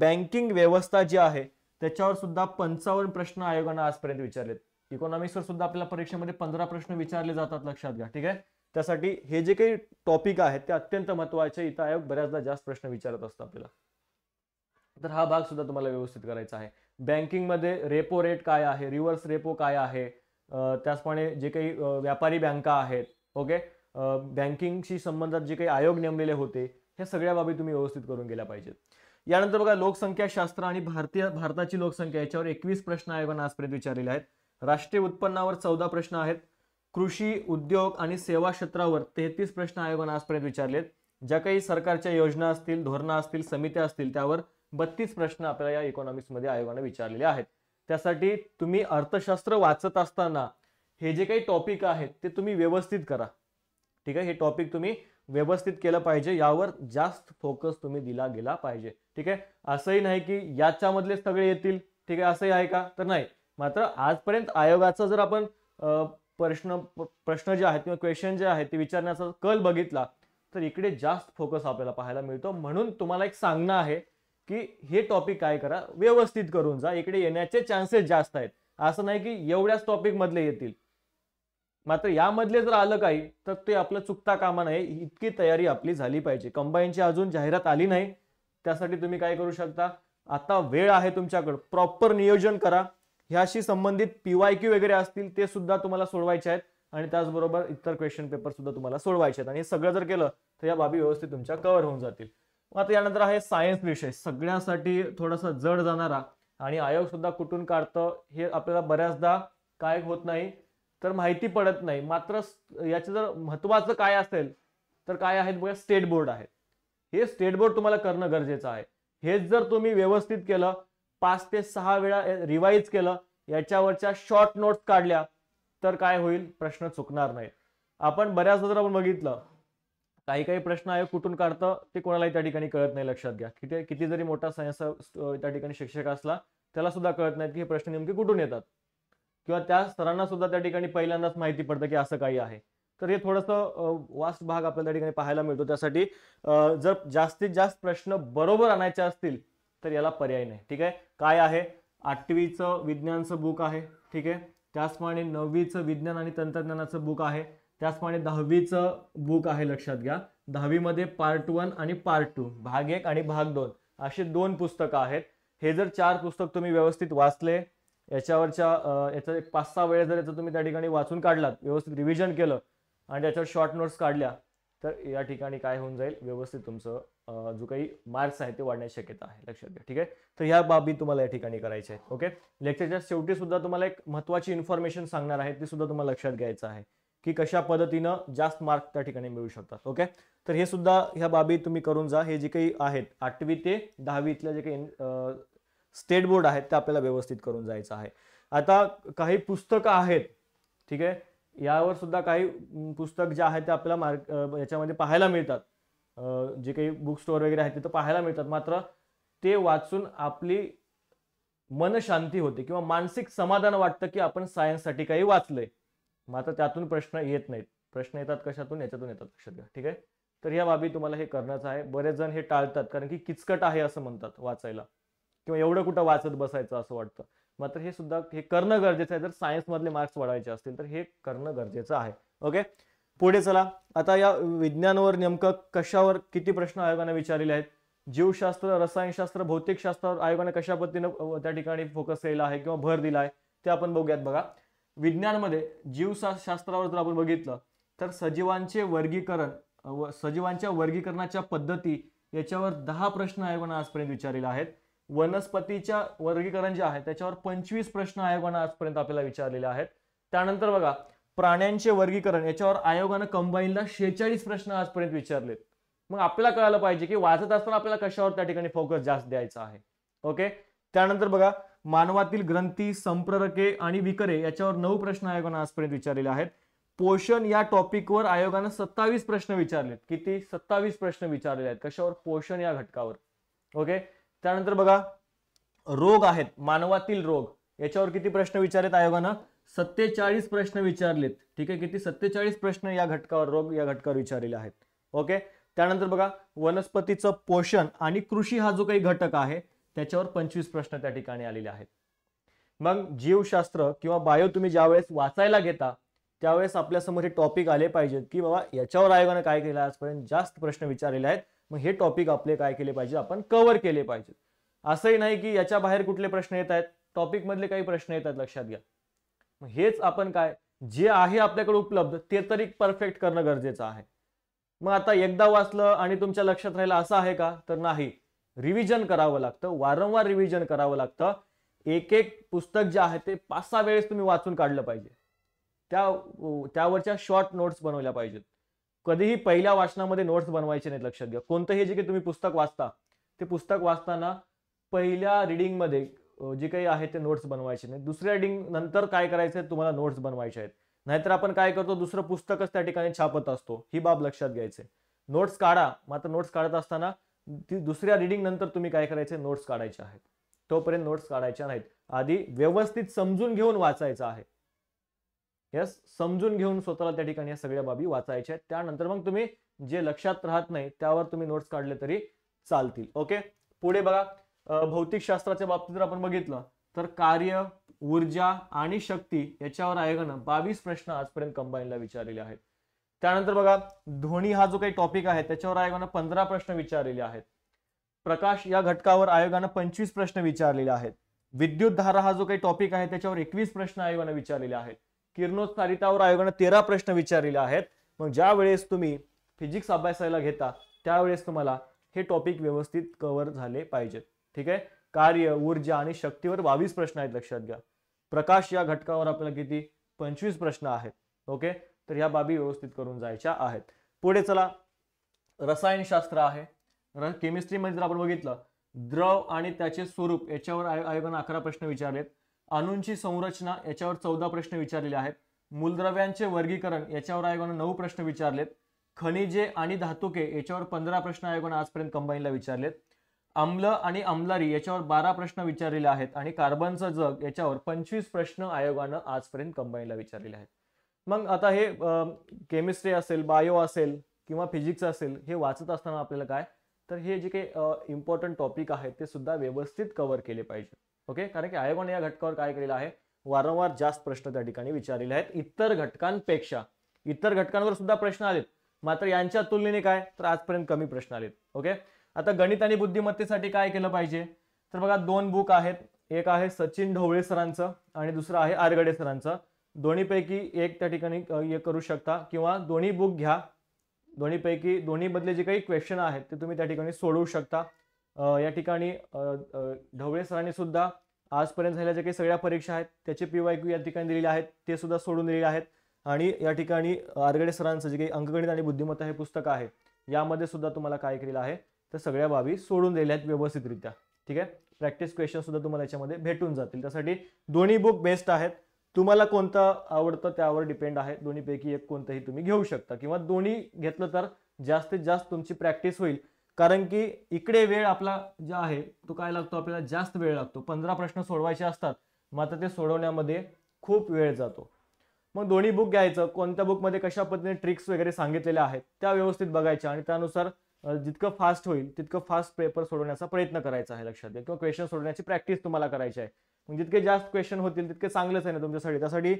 बँकिंग व्यवस्था जी आहे त्याच्यावर सुद्धा पंचावन्न प्रश्न आयोगानं आजपर्यंत विचारलेत इकॉनॉमिक्सवर सुद्धा आपल्या परीक्षेमध्ये पंधरा प्रश्न विचारले जातात लक्षात घ्या ठीक आहे त्यासाठी हे जे काही टॉपिक आहेत ते अत्यंत महत्वाचे इथं आयोग बऱ्याचदा जास्त प्रश्न विचारत असतो आपल्याला तर हा भाग सुद्धा तुम्हाला व्यवस्थित करायचा आहे बँकिंगमध्ये रेपो रेट काय आहे रिव्हर्स रेपो काय आहे त्याचप्रमाणे जे काही व्यापारी बँका आहेत ओके बँकिंगशी संबंधात जे काही आयोग नेमलेले होते ह्या सगळ्या बाबी तुम्ही व्यवस्थित करून गेल्या पाहिजेत यानंतर बघा लोकसंख्याशास्त्र आणि भारतीय भारताची लोकसंख्या याच्यावर एकवीस प्रश्न आयोगानं आजपर्यंत विचारलेले आहेत राष्ट्रीय उत्पन्नावर चौदा प्रश्न आहेत कृषी उद्योग आणि सेवा क्षेत्रावर तेहतीस प्रश्न आयोगानं आजपर्यंत विचारलेत ज्या काही सरकारच्या योजना असतील धोरणं असतील समित्या असतील त्यावर बत्तीस प्रश्न आपल्याला या इकॉनॉमिक्समध्ये आयोगानं विचारलेले आहेत त्यासाठी तुम्ही अर्थशास्त्र वाचत असताना हे जे काही टॉपिक आहेत ते तुम्ही व्यवस्थित करा ठीक आहे हे टॉपिक तुम्ही व्यवस्थित केलं पाहिजे यावर जास्त फोकस तुम्ही दिला गेला पाहिजे ठीक आहे असंही नाही की याच्यामधले सगळे येतील ठीक आहे असंही आहे का तर नाही मात्र आजपर्यंत आयोगाचा जर आपण प्रश्न प्रश्न जे आहेत किंवा क्वेश्चन जे आहेत ते विचारण्याचा कल बघितला तर इकडे जास्त फोकस आपल्याला पाहायला मिळतो म्हणून तुम्हाला एक सांगणं आहे की हे टॉपिक काय करा व्यवस्थित करून जा इकडे येण्याचे चान्सेस जास्त आहेत असं नाही की एवढ्याच टॉपिक मधले येतील मात्र यामधले जर आलं काही तर ते आपलं चुकता कामा नाही इतकी तयारी आपली झाली पाहिजे कंबाईनची अजून जाहिरात आली नाही त्यासाठी तुम्ही काय करू शकता आता वेळ आहे तुमच्याकडं प्रॉपर नियोजन करा ह्याशी संबंधित पीवाय क्यू वगैरे असतील ते सुद्धा तुम्हाला सोडवायचे आहेत आणि त्याचबरोबर इतर क्वेश्चन पेपर सुद्धा तुम्हाला सोडवायचे आहेत आणि हे सगळं जर केलं तर या बाबी व्यवस्थित तुमच्या कव्हर होऊन जातील आता यानंतर आहे सायन्स विषय सगळ्यांसाठी थोडासा जड जाणारा आणि आयोग सुद्धा कुठून काढतं हे आपल्याला बऱ्याचदा काय होत नाही तर माहिती पडत नाही मात्र याचं जर महत्वाचं काय असेल तर काय आहेत बघा स्टेट बोर्ड आहे हे स्टेट बोर्ड तुम्हाला करणं गरजेचं आहे हेच जर तुम्ही व्यवस्थित केलं पाच ते सहा वेळा रिवाईज केलं याच्यावरच्या शॉर्ट नोट्स काढल्या तर काय होईल प्रश्न चुकणार नाही आपण बऱ्याचदा जर आपण बघितलं काही काही प्रश्न आहे कुठून काढतं ते कोणालाही त्या ठिकाणी कळत नाही लक्षात घ्या किती किती जरी मोठा सायन्स त्या ठिकाणी शिक्षक असला त्याला सुद्धा कळत नाही की हे प्रश्न नेमके कुठून येतात किंवा त्या सरांना सुद्धा त्या ठिकाणी पहिल्यांदाच माहिती पडतं की असं काही आहे तर हे थोडस वास्ट भाग आपल्याला त्या ठिकाणी पाहायला मिळतो त्यासाठी जर जास्तीत जास्त प्रश्न बरोबर आणायचे असतील तर याला पर्याय नाही ठीक आहे काय आहे आठवीचं विज्ञानचं बुक आहे ठीक आहे त्याचप्रमाणे नववीचं विज्ञान आणि तंत्रज्ञानाचं बुक आहे त्याचप्रमाणे दहावीचं बुक आहे लक्षात घ्या दहावीमध्ये पार्ट वन आणि पार्ट टू भाग एक आणि भाग दोन असे दोन पुस्तकं आहेत हे जर चार पुस्तक तुम्ही व्यवस्थित वाचले याच्यावरच्या याचा एक पाच सहा वेळ जर याचं तुम्ही त्या ठिकाणी वाचून काढलात व्यवस्थित रिव्हिजन केलं आणि त्याच्यावर शॉर्ट नोट्स काढल्या तर या ठिकाणी काय होऊन जाईल व्यवस्थित तुमचं जो काही मार्क्स आहे ते वाढण्याची शक्यता आहे लक्षात घ्या ठीक आहे तर ह्या बाबी तुम्हाला या ठिकाणी करायचे आहेत ओके लेक्चरच्या शेवटी सुद्धा तुम्हाला एक महत्वाची इन्फॉर्मेशन सांगणार आहे ती सुद्धा तुम्हाला लक्षात घ्यायचं आहे की कशा पद्धतीनं जास्त मार्क त्या ठिकाणी मिळू शकतात ओके तर हे सुद्धा ह्या बाबी तुम्ही करून जा हे जे काही आहेत आठवी ते दहावी इथल्या जे काही स्टेट बोर्ड आहेत ते आपल्याला व्यवस्थित करून जायचं आहे आता काही पुस्तकं आहेत ठीक आहे यावर सुद्धा काही पुस्तक जे आहे ते आपल्याला मार्क याच्यामध्ये पाहायला मिळतात जे काही बुक स्टोअर वगैरे आहेत तिथं पाहायला मिळतात मात्र ते वाचून आपली मनशांती होते किंवा मानसिक समाधान वाटतं की आपण सायन्ससाठी काही वाचलंय मग आता त्यातून प्रश्न येत नाहीत प्रश्न येतात कशातून याच्यातून येतात लक्षात घ्या ठीक आहे तर या बाबी तुम्हाला हे करण्याचं आहे बरेच जण हे टाळतात कारण की किचकट आहे असं म्हणतात वाचायला किंवा एवढं कुठं वाचत बसायचं असं वाटतं मात्र हे सुद्धा हे करणं गरजेचं आहे जर सायन्स मार्क्स वाढवायचे असतील तर हे करणं गरजेचं आहे ओके पुढे चला आता या विज्ञानावर नेमकं कशावर किती प्रश्न आयोगाने विचारलेले आहेत जीवशास्त्र रसायनशास्त्र भौतिकशास्त्रावर आयोगाने कशा पद्धतीनं त्या ठिकाणी फोकस केला आहे किंवा भर दिला आहे ते आपण बघूयात बघा विज्ञानमध्ये शास्त्रावर जर आपण बघितलं तर सजीवांचे वर्गीकरण सजीवांच्या वर्गीकरणाच्या पद्धती याच्यावर दहा प्रश्न आयोगानं आजपर्यंत विचारलेले आहेत वनस्पतीच्या वर्गीकरण जे आहे त्याच्यावर पंचवीस प्रश्न आयोगानं आजपर्यंत आपल्याला विचारलेले आहेत त्यानंतर बघा प्राण्यांचे वर्गीकरण याच्यावर आयोगानं कंबाईनला शेचाळीस प्रश्न आजपर्यंत विचारलेत मग आपल्याला कळायला पाहिजे की वाचत असताना आपल्याला कशावर त्या ठिकाणी फोकस जास्त द्यायचा आहे ओके त्यानंतर बघा मानवातील ग्रंथी संप्ररके आणि विकरे याच्यावर नऊ प्रश्न आयोगानं आजपर्यंत विचारलेले आहेत पोषण या टॉपिकवर आयोगानं सत्तावीस प्रश्न विचारलेत किती सत्तावीस प्रश्न विचारलेले आहेत कशावर पोषण या घटकावर ओके त्यानंतर बघा रोग आहेत मानवातील रोग याच्यावर किती प्रश्न विचारलेत आयोगानं सत्तेचाळीस प्रश्न विचारलेत ठीक आहे किती सत्तेचाळीस प्रश्न या घटकावर रोग या घटकावर विचारलेले आहेत ओके त्यानंतर बघा वनस्पतीचं पोषण आणि कृषी हा जो काही घटक आहे त्याच्यावर पंचवीस प्रश्न त्या ठिकाणी आलेले आहेत मग जीवशास्त्र किंवा बायो तुम्ही ज्यावेळेस वाचायला घेता त्यावेळेस आपल्यासमोर हे टॉपिक आले पाहिजेत की बाबा याच्यावर आयोगानं काय केलं आजपर्यंत जास्त प्रश्न विचारलेले आहेत मग हे टॉपिक आपले काय केले पाहिजे आपण कव्हर केले पाहिजेत असंही नाही की याच्या बाहेर कुठले प्रश्न येत आहेत टॉपिक मधले काही प्रश्न येतात लक्षात घ्या मग हेच आपण काय जे आहे आपल्याकडे उपलब्ध ते तरी परफेक्ट करणं गरजेचं आहे मग आता एकदा वाचलं आणि तुमच्या लक्षात राहिलं असं आहे का तर नाही रिव्हिजन करावं लागतं वारंवार रिव्हिजन करावं लागतं एक एक पुस्तक जे आहे ते पाच सहा वेळेस तुम्ही वाचून काढलं पाहिजे त्या त्यावरच्या शॉर्ट नोट्स बनवल्या पाहिजेत कधीही पहिल्या वाचनामध्ये नोट्स बनवायचे नाहीत लक्षात घ्या कोणतंही जे काही तुम्ही पुस्तक वाचता ते पुस्तक वाचताना पहिल्या रिडिंगमध्ये जे काही आहे ते नोट्स बनवायचे नाही दुसऱ्या रिडिंग नंतर काय करायचं तुम्हाला नोट्स बनवायचे आहेत नाहीतर आपण काय करतो दुसरं पुस्तकच त्या ठिकाणी छापत असतो ही बाब लक्षात घ्यायचे नोट्स काढा मात्र नोट्स काढत असताना ती दुसऱ्या रिडिंग नंतर तुम्ही काय करायचे नोट्स काढायचे आहेत तोपर्यंत नोट्स काढायच्या नाहीत आधी व्यवस्थित समजून घेऊन वाचायचं आहे यस समजून घेऊन स्वतःला त्या ठिकाणी या सगळ्या बाबी वाचायच्या आहेत त्यानंतर मग तुम्ही जे लक्षात राहत नाही त्यावर तुम्ही नोट्स काढले तरी चालतील ओके पुढे बघा भौतिकशास्त्राच्या बाबतीत जर आपण बघितलं तर कार्य ऊर्जा आणि शक्ती याच्यावर आयोगानं बावीस प्रश्न आजपर्यंत कंबाईनला विचारलेले आहेत त्यानंतर बघा ध्वनी हा जो काही टॉपिक आहे त्याच्यावर आयोगानं पंधरा प्रश्न विचारलेले आहेत प्रकाश या घटकावर आयोगानं पंचवीस प्रश्न विचारलेले आहेत विद्युत धारा हा जो काही टॉपिक आहे त्याच्यावर एकवीस प्रश्न आयोगानं विचारलेले आहेत किरणोत्सारितावर आयोगानं तेरा प्रश्न विचारलेले आहेत मग ज्या वेळेस तुम्ही फिजिक्स अभ्यासायला घेता त्यावेळेस तुम्हाला हे टॉपिक व्यवस्थित कव्हर झाले पाहिजेत ठीक आहे कार्य ऊर्जा आणि शक्तीवर बावीस प्रश्न आहेत लक्षात घ्या प्रकाश या घटकावर आपल्याला किती पंचवीस प्रश्न आहेत ओके तर या बाबी व्यवस्थित करून जायच्या आहेत पुढे चला रसायनशास्त्र आहे केमिस्ट्री केमिस्ट्रीमध्ये जर आपण बघितलं द्रव आणि त्याचे स्वरूप याच्यावर आयोगानं अकरा प्रश्न विचारलेत अणूंची संरचना याच्यावर चौदा प्रश्न विचारलेले आहेत मूलद्रव्यांचे वर्गीकरण याच्यावर आयोगानं नऊ प्रश्न विचारलेत खनिजे आणि धातुके याच्यावर पंधरा प्रश्न आयोगानं आजपर्यंत कंबाईनला विचारलेत आम्ल आणि अमलारी याच्यावर बारा प्रश्न विचारलेले आहेत आणि कार्बनचं जग याच्यावर पंचवीस प्रश्न आयोगानं आजपर्यंत कंबाईनला विचारलेले आहेत मग आता हे केमिस्ट्री असेल बायो असेल किंवा फिजिक्स असेल हे वाचत असताना आपल्याला काय तर हे जे काही इम्पॉर्टंट टॉपिक आहेत ते सुद्धा व्यवस्थित कव्हर केले पाहिजे ओके कारण की आयोगाने या घटकावर काय केलेलं आहे वारंवार जास्त प्रश्न त्या ठिकाणी विचारलेले आहेत इतर घटकांपेक्षा इतर घटकांवर सुद्धा प्रश्न आलेत मात्र यांच्या तुलनेने काय तर आजपर्यंत कमी प्रश्न आलेत ओके आता गणित आणि बुद्धिमत्तेसाठी काय केलं पाहिजे तर बघा दोन बुक आहेत एक आहे सचिन ढवळे सरांचं आणि दुसरं आहे आरगडे सरांचं दोन्हीपैकी एक त्या ठिकाणी करू शकता किंवा दोन्ही बुक घ्या दोन्हीपैकी दोन्हीमधले जे काही क्वेश्चन आहेत ते तुम्ही त्या ठिकाणी सोडवू शकता या ठिकाणी ढवळे सरांनी सुद्धा आजपर्यंत झालेल्या ज्या काही सगळ्या परीक्षा आहेत त्याचे पी वाय क्यू या ठिकाणी दिलेले आहेत ते सुद्धा सोडून दिलेले आहेत आणि या ठिकाणी आरगडे सरांचं जे काही अंकगणित आणि बुद्धिमत्ता हे पुस्तक आहे यामध्ये सुद्धा तुम्हाला काय केलेलं आहे तर सगळ्या बाबी सोडून दिलेल्या आहेत व्यवस्थितरित्या ठीक आहे प्रॅक्टिस क्वेश्चन सुद्धा तुम्हाला याच्यामध्ये भेटून जातील त्यासाठी दोन्ही बुक बेस्ट आहेत तुम्हाला कोणतं आवडतं त्यावर डिपेंड आहे दोन्हीपैकी एक कोणतंही तुम्ही घेऊ शकता किंवा दोन्ही घेतलं तर जास्तीत जास्त तुमची प्रॅक्टिस होईल कारण की इकडे वेळ आपला जो आहे तो काय लागतो आपल्याला जास्त वेळ लागतो पंधरा प्रश्न सोडवायचे असतात मात्र ते सोडवण्यामध्ये खूप वेळ जातो मग दोन्ही बुक घ्यायचं कोणत्या बुकमध्ये कशा पद्धतीने ट्रिक्स वगैरे सांगितलेल्या आहेत त्या व्यवस्थित बघायच्या आणि त्यानुसार जितकं फास्ट होईल तितकं फास्ट पेपर सोडवण्याचा प्रयत्न करायचा आहे लक्षात घ्या किंवा क्वेश्चन सोडवण्याची प्रॅक्टिस तुम्हाला करायची आहे जितके जास्त क्वेश्चन होतील तितके चांगलेच आहे ना तुमच्यासाठी त्यासाठी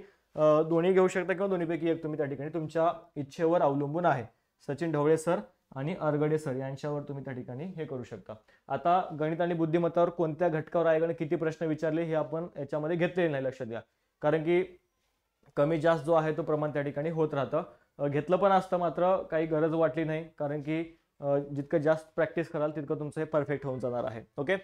दोन्ही घेऊ शकता किंवा दोन्हीपैकी एक तुम्ही त्या ठिकाणी तुमच्या इच्छेवर अवलंबून आहे सचिन ढवळे सर आणि अरगडे सर यांच्यावर तुम्ही त्या ठिकाणी हे करू शकता आता गणित आणि बुद्धिमत्तावर कोणत्या घटकावर आहे आणि किती प्रश्न विचारले हे आपण याच्यामध्ये घेतलेले नाही लक्षात घ्या कारण की कमी जास्त जो आहे तो प्रमाण त्या ठिकाणी होत राहतं घेतलं पण असतं मात्र काही गरज वाटली नाही कारण की जितकं जास्त प्रॅक्टिस कराल तितकं तुमचं हे परफेक्ट होऊन जाणार आहे ओके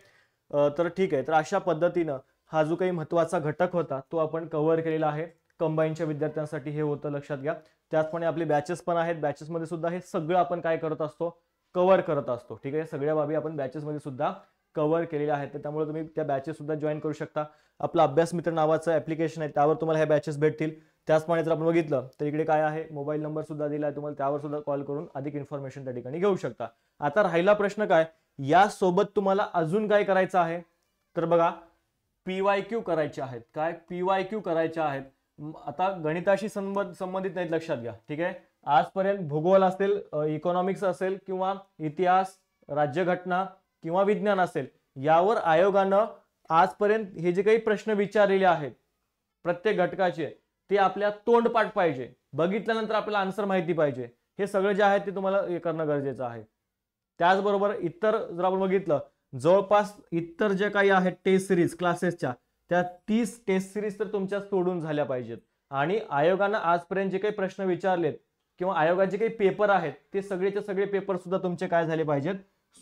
तर ठीक आहे तर अशा पद्धतीनं हा जो काही महत्त्वाचा घटक होता तो आपण कव्हर केलेला आहे कंबाईनच्या विद्यार्थ्यांसाठी हे होतं लक्षात घ्या त्याचप्रमाणे आपले बॅचेस पण आहेत बॅचेसमध्ये सुद्धा हे सगळं आपण काय करत असतो कव्हर करत असतो ठीक आहे सगळ्या बाबी आपण बॅचेसमध्ये सुद्धा कव्हर केलेल्या आहेत त्यामुळे तुम्ही त्या बॅचेस सुद्धा जॉईन करू शकता आपला अभ्यास मित्र नावाचं ऍप्लिकेशन आहे त्यावर तुम्हाला ह्या बॅचेस भेटतील त्याचप्रमाणे जर आपण बघितलं तर इकडे काय आहे मोबाईल नंबर सुद्धा दिला आहे तुम्हाला त्यावर सुद्धा कॉल करून अधिक इन्फॉर्मेशन त्या ठिकाणी घेऊ शकता आता राहिला प्रश्न काय यासोबत तुम्हाला अजून काय करायचं आहे तर बघा पी वाय क्यू करायचे आहेत काय पी वाय क्यू करायचे आहेत आता गणिताशी संबंध संबंधित नाही लक्षात घ्या ठीक आहे आजपर्यंत भूगोल असेल इकॉनॉमिक्स असेल किंवा इतिहास राज्यघटना किंवा विज्ञान असेल यावर आयोगानं आजपर्यंत हे जे काही प्रश्न विचारलेले आहेत प्रत्येक घटकाचे ते आपल्या तोंडपाठ पाहिजे बघितल्यानंतर आपल्याला आन्सर माहिती पाहिजे हे सगळं जे आहे ते तुम्हाला हे करणं गरजेचं आहे त्याचबरोबर इतर जर आपण बघितलं जवळपास इतर जे काही आहेत टेस्ट सिरीज क्लासेसच्या त्या तीस टेस्ट सिरीज तर तुमच्या सोडून झाल्या पाहिजेत आणि आयोगानं आजपर्यंत जे काही प्रश्न विचारलेत किंवा आयोगाचे काही पेपर आहेत ते सगळेचे सगळे पेपर सुद्धा तुमचे काय झाले पाहिजेत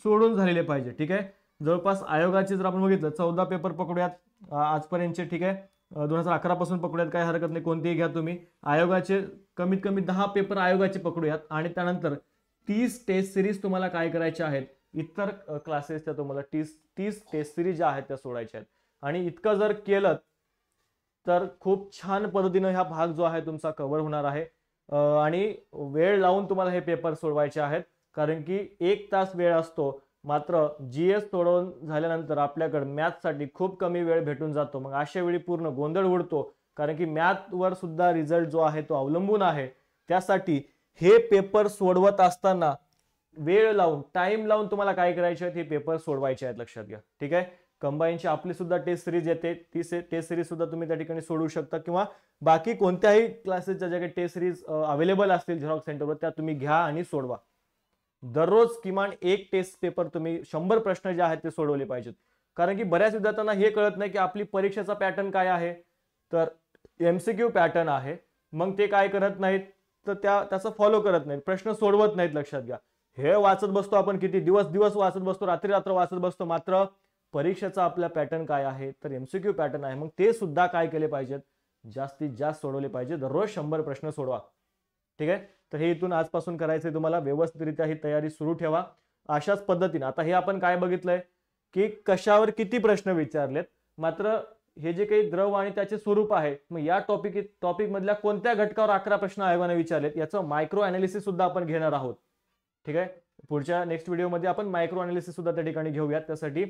सोडून झालेले पाहिजे ठीक आहे जवळपास आयोगाचे जर आपण बघितलं चौदा पेपर पकडूयात आजपर्यंतचे ठीक आहे दोन हजार अकरापासून पकडूयात काय हरकत नाही कोणतेही घ्या तुम्ही आयोगाचे कमीत कमी दहा पेपर आयोगाचे पकडूयात आणि त्यानंतर तीस टेस्ट सिरीज तुम्हाला काय करायचे आहेत इतर क्लासेसच्या तुम्हाला तीस तीस टेस्ट सिरीज ज्या आहेत त्या सोडायच्या आहेत आणि इतकं जर केलं तर खूप छान पद्धतीनं हा भाग जो आहे तुमचा कव्हर होणार आहे आणि वेळ लावून तुम्हाला हे पेपर सोडवायचे आहेत कारण की एक तास वेळ असतो मात्र जी एस सोडवून झाल्यानंतर आपल्याकडं मॅथसाठी खूप कमी वेळ भेटून जातो मग अशा वेळी पूर्ण गोंधळ उडतो कारण की मॅथवर सुद्धा रिझल्ट जो आहे तो अवलंबून आहे त्यासाठी हे पेपर सोडवत असताना वेळ लावून टाइम लावून तुम्हाला काय करायचे आहेत हे पेपर सोडवायचे आहेत लक्षात घ्या ठीक आहे कंबाईनची आपली सुद्धा टेस्ट सिरीज येते ती से टेस्ट सिरीज सुद्धा तुम्ही त्या ठिकाणी सोडू शकता किंवा बाकी कोणत्याही क्लासेसच्या ज्या काही टेस्ट सिरीज अवेलेबल असतील झेरॉक्स सेंटरवर त्या तुम्ही घ्या आणि सोडवा दररोज किमान एक टेस्ट पेपर तुम्ही शंभर प्रश्न जे आहेत ते सोडवले पाहिजेत कारण की बऱ्याच विद्यार्थ्यांना हे कळत नाही की आपली परीक्षेचा पॅटर्न काय आहे तर एमसीक्यू पॅटर्न आहे मग ते काय करत नाहीत तर त्या त्याचं फॉलो करत नाहीत प्रश्न सोडवत नाहीत लक्षात घ्या हे वाचत बसतो आपण किती दिवस दिवस वाचत बसतो रात्री रात्र वाचत बसतो मात्र परीक्षेचा आपला पॅटर्न काय आहे तर एमसीक्यू पॅटर्न आहे मग ते सुद्धा काय केले पाहिजेत जास्तीत जास्त सोडवले पाहिजे दररोज शंभर प्रश्न सोडवा ठीक आहे तर हे इथून आजपासून करायचंय तुम्हाला व्यवस्थितरित्या ही तयारी सुरू ठेवा अशाच पद्धतीने आता हे आपण काय बघितलंय की कशावर किती प्रश्न विचारलेत मात्र हे जे काही द्रव आणि त्याचे स्वरूप आहे मग या टॉपिक टॉपिक कोणत्या घटकावर अकरा प्रश्न आयोगाने विचारलेत याचं मायक्रो अनालिसिस सुद्धा आपण घेणार आहोत ठीक आहे पुढच्या नेक्स्ट व्हिडिओमध्ये आपण मायक्रो अनालिसिस सुद्धा त्या ठिकाणी घेऊयात त्यासाठी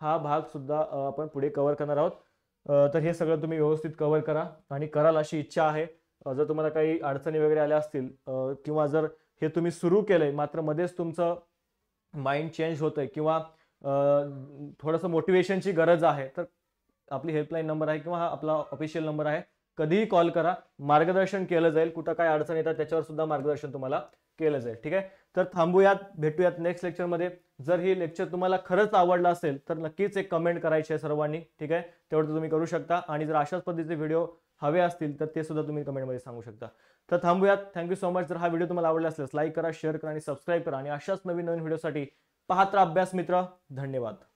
हा भाग सुद्धा आपण पुढे कव्हर करणार आहोत तर हे सगळं तुम्ही व्यवस्थित कव्हर करा आणि कराल अशी इच्छा आहे जर तुम्हाला काही अडचणी वगैरे आल्या असतील किंवा जर हे तुम्ही सुरू केलंय मात्र मध्येच तुमचं माइंड चेंज होतंय किंवा थोडंसं मोटिवेशनची गरज आहे तर आपली हेल्पलाईन नंबर आहे किंवा हा आपला ऑफिशियल नंबर आहे कधीही कॉल करा मार्गदर्शन केलं जाईल कुठं काय अडचण येतात त्याच्यावर सुद्धा मार्गदर्शन तुम्हाला केलं जाईल ठीक आहे तर थांबूयात भेटूयात नेक्स्ट लेक्चरमध्ये जर ही लेक्चर तुम्हाला खरंच आवडलं असेल तर नक्कीच एक कमेंट करायची आहे सर्वांनी ठीक आहे तेवढं तुम्ही करू शकता आणि जर अशाच पद्धतीचे व्हिडिओ हवे असतील तर ते सुद्धा तुम्ही कमेंटमध्ये सांगू शकता तर थांबूयात थँक्यू सो मच जर हा व्हिडिओ तुम्हाला आवडला असल्यास लाईक करा शेअर करा आणि सबस्क्राईब करा आणि अशाच नवीन नवीन व्हिडिओसाठी पाहत्रा अभ्यास मित्र धन्यवाद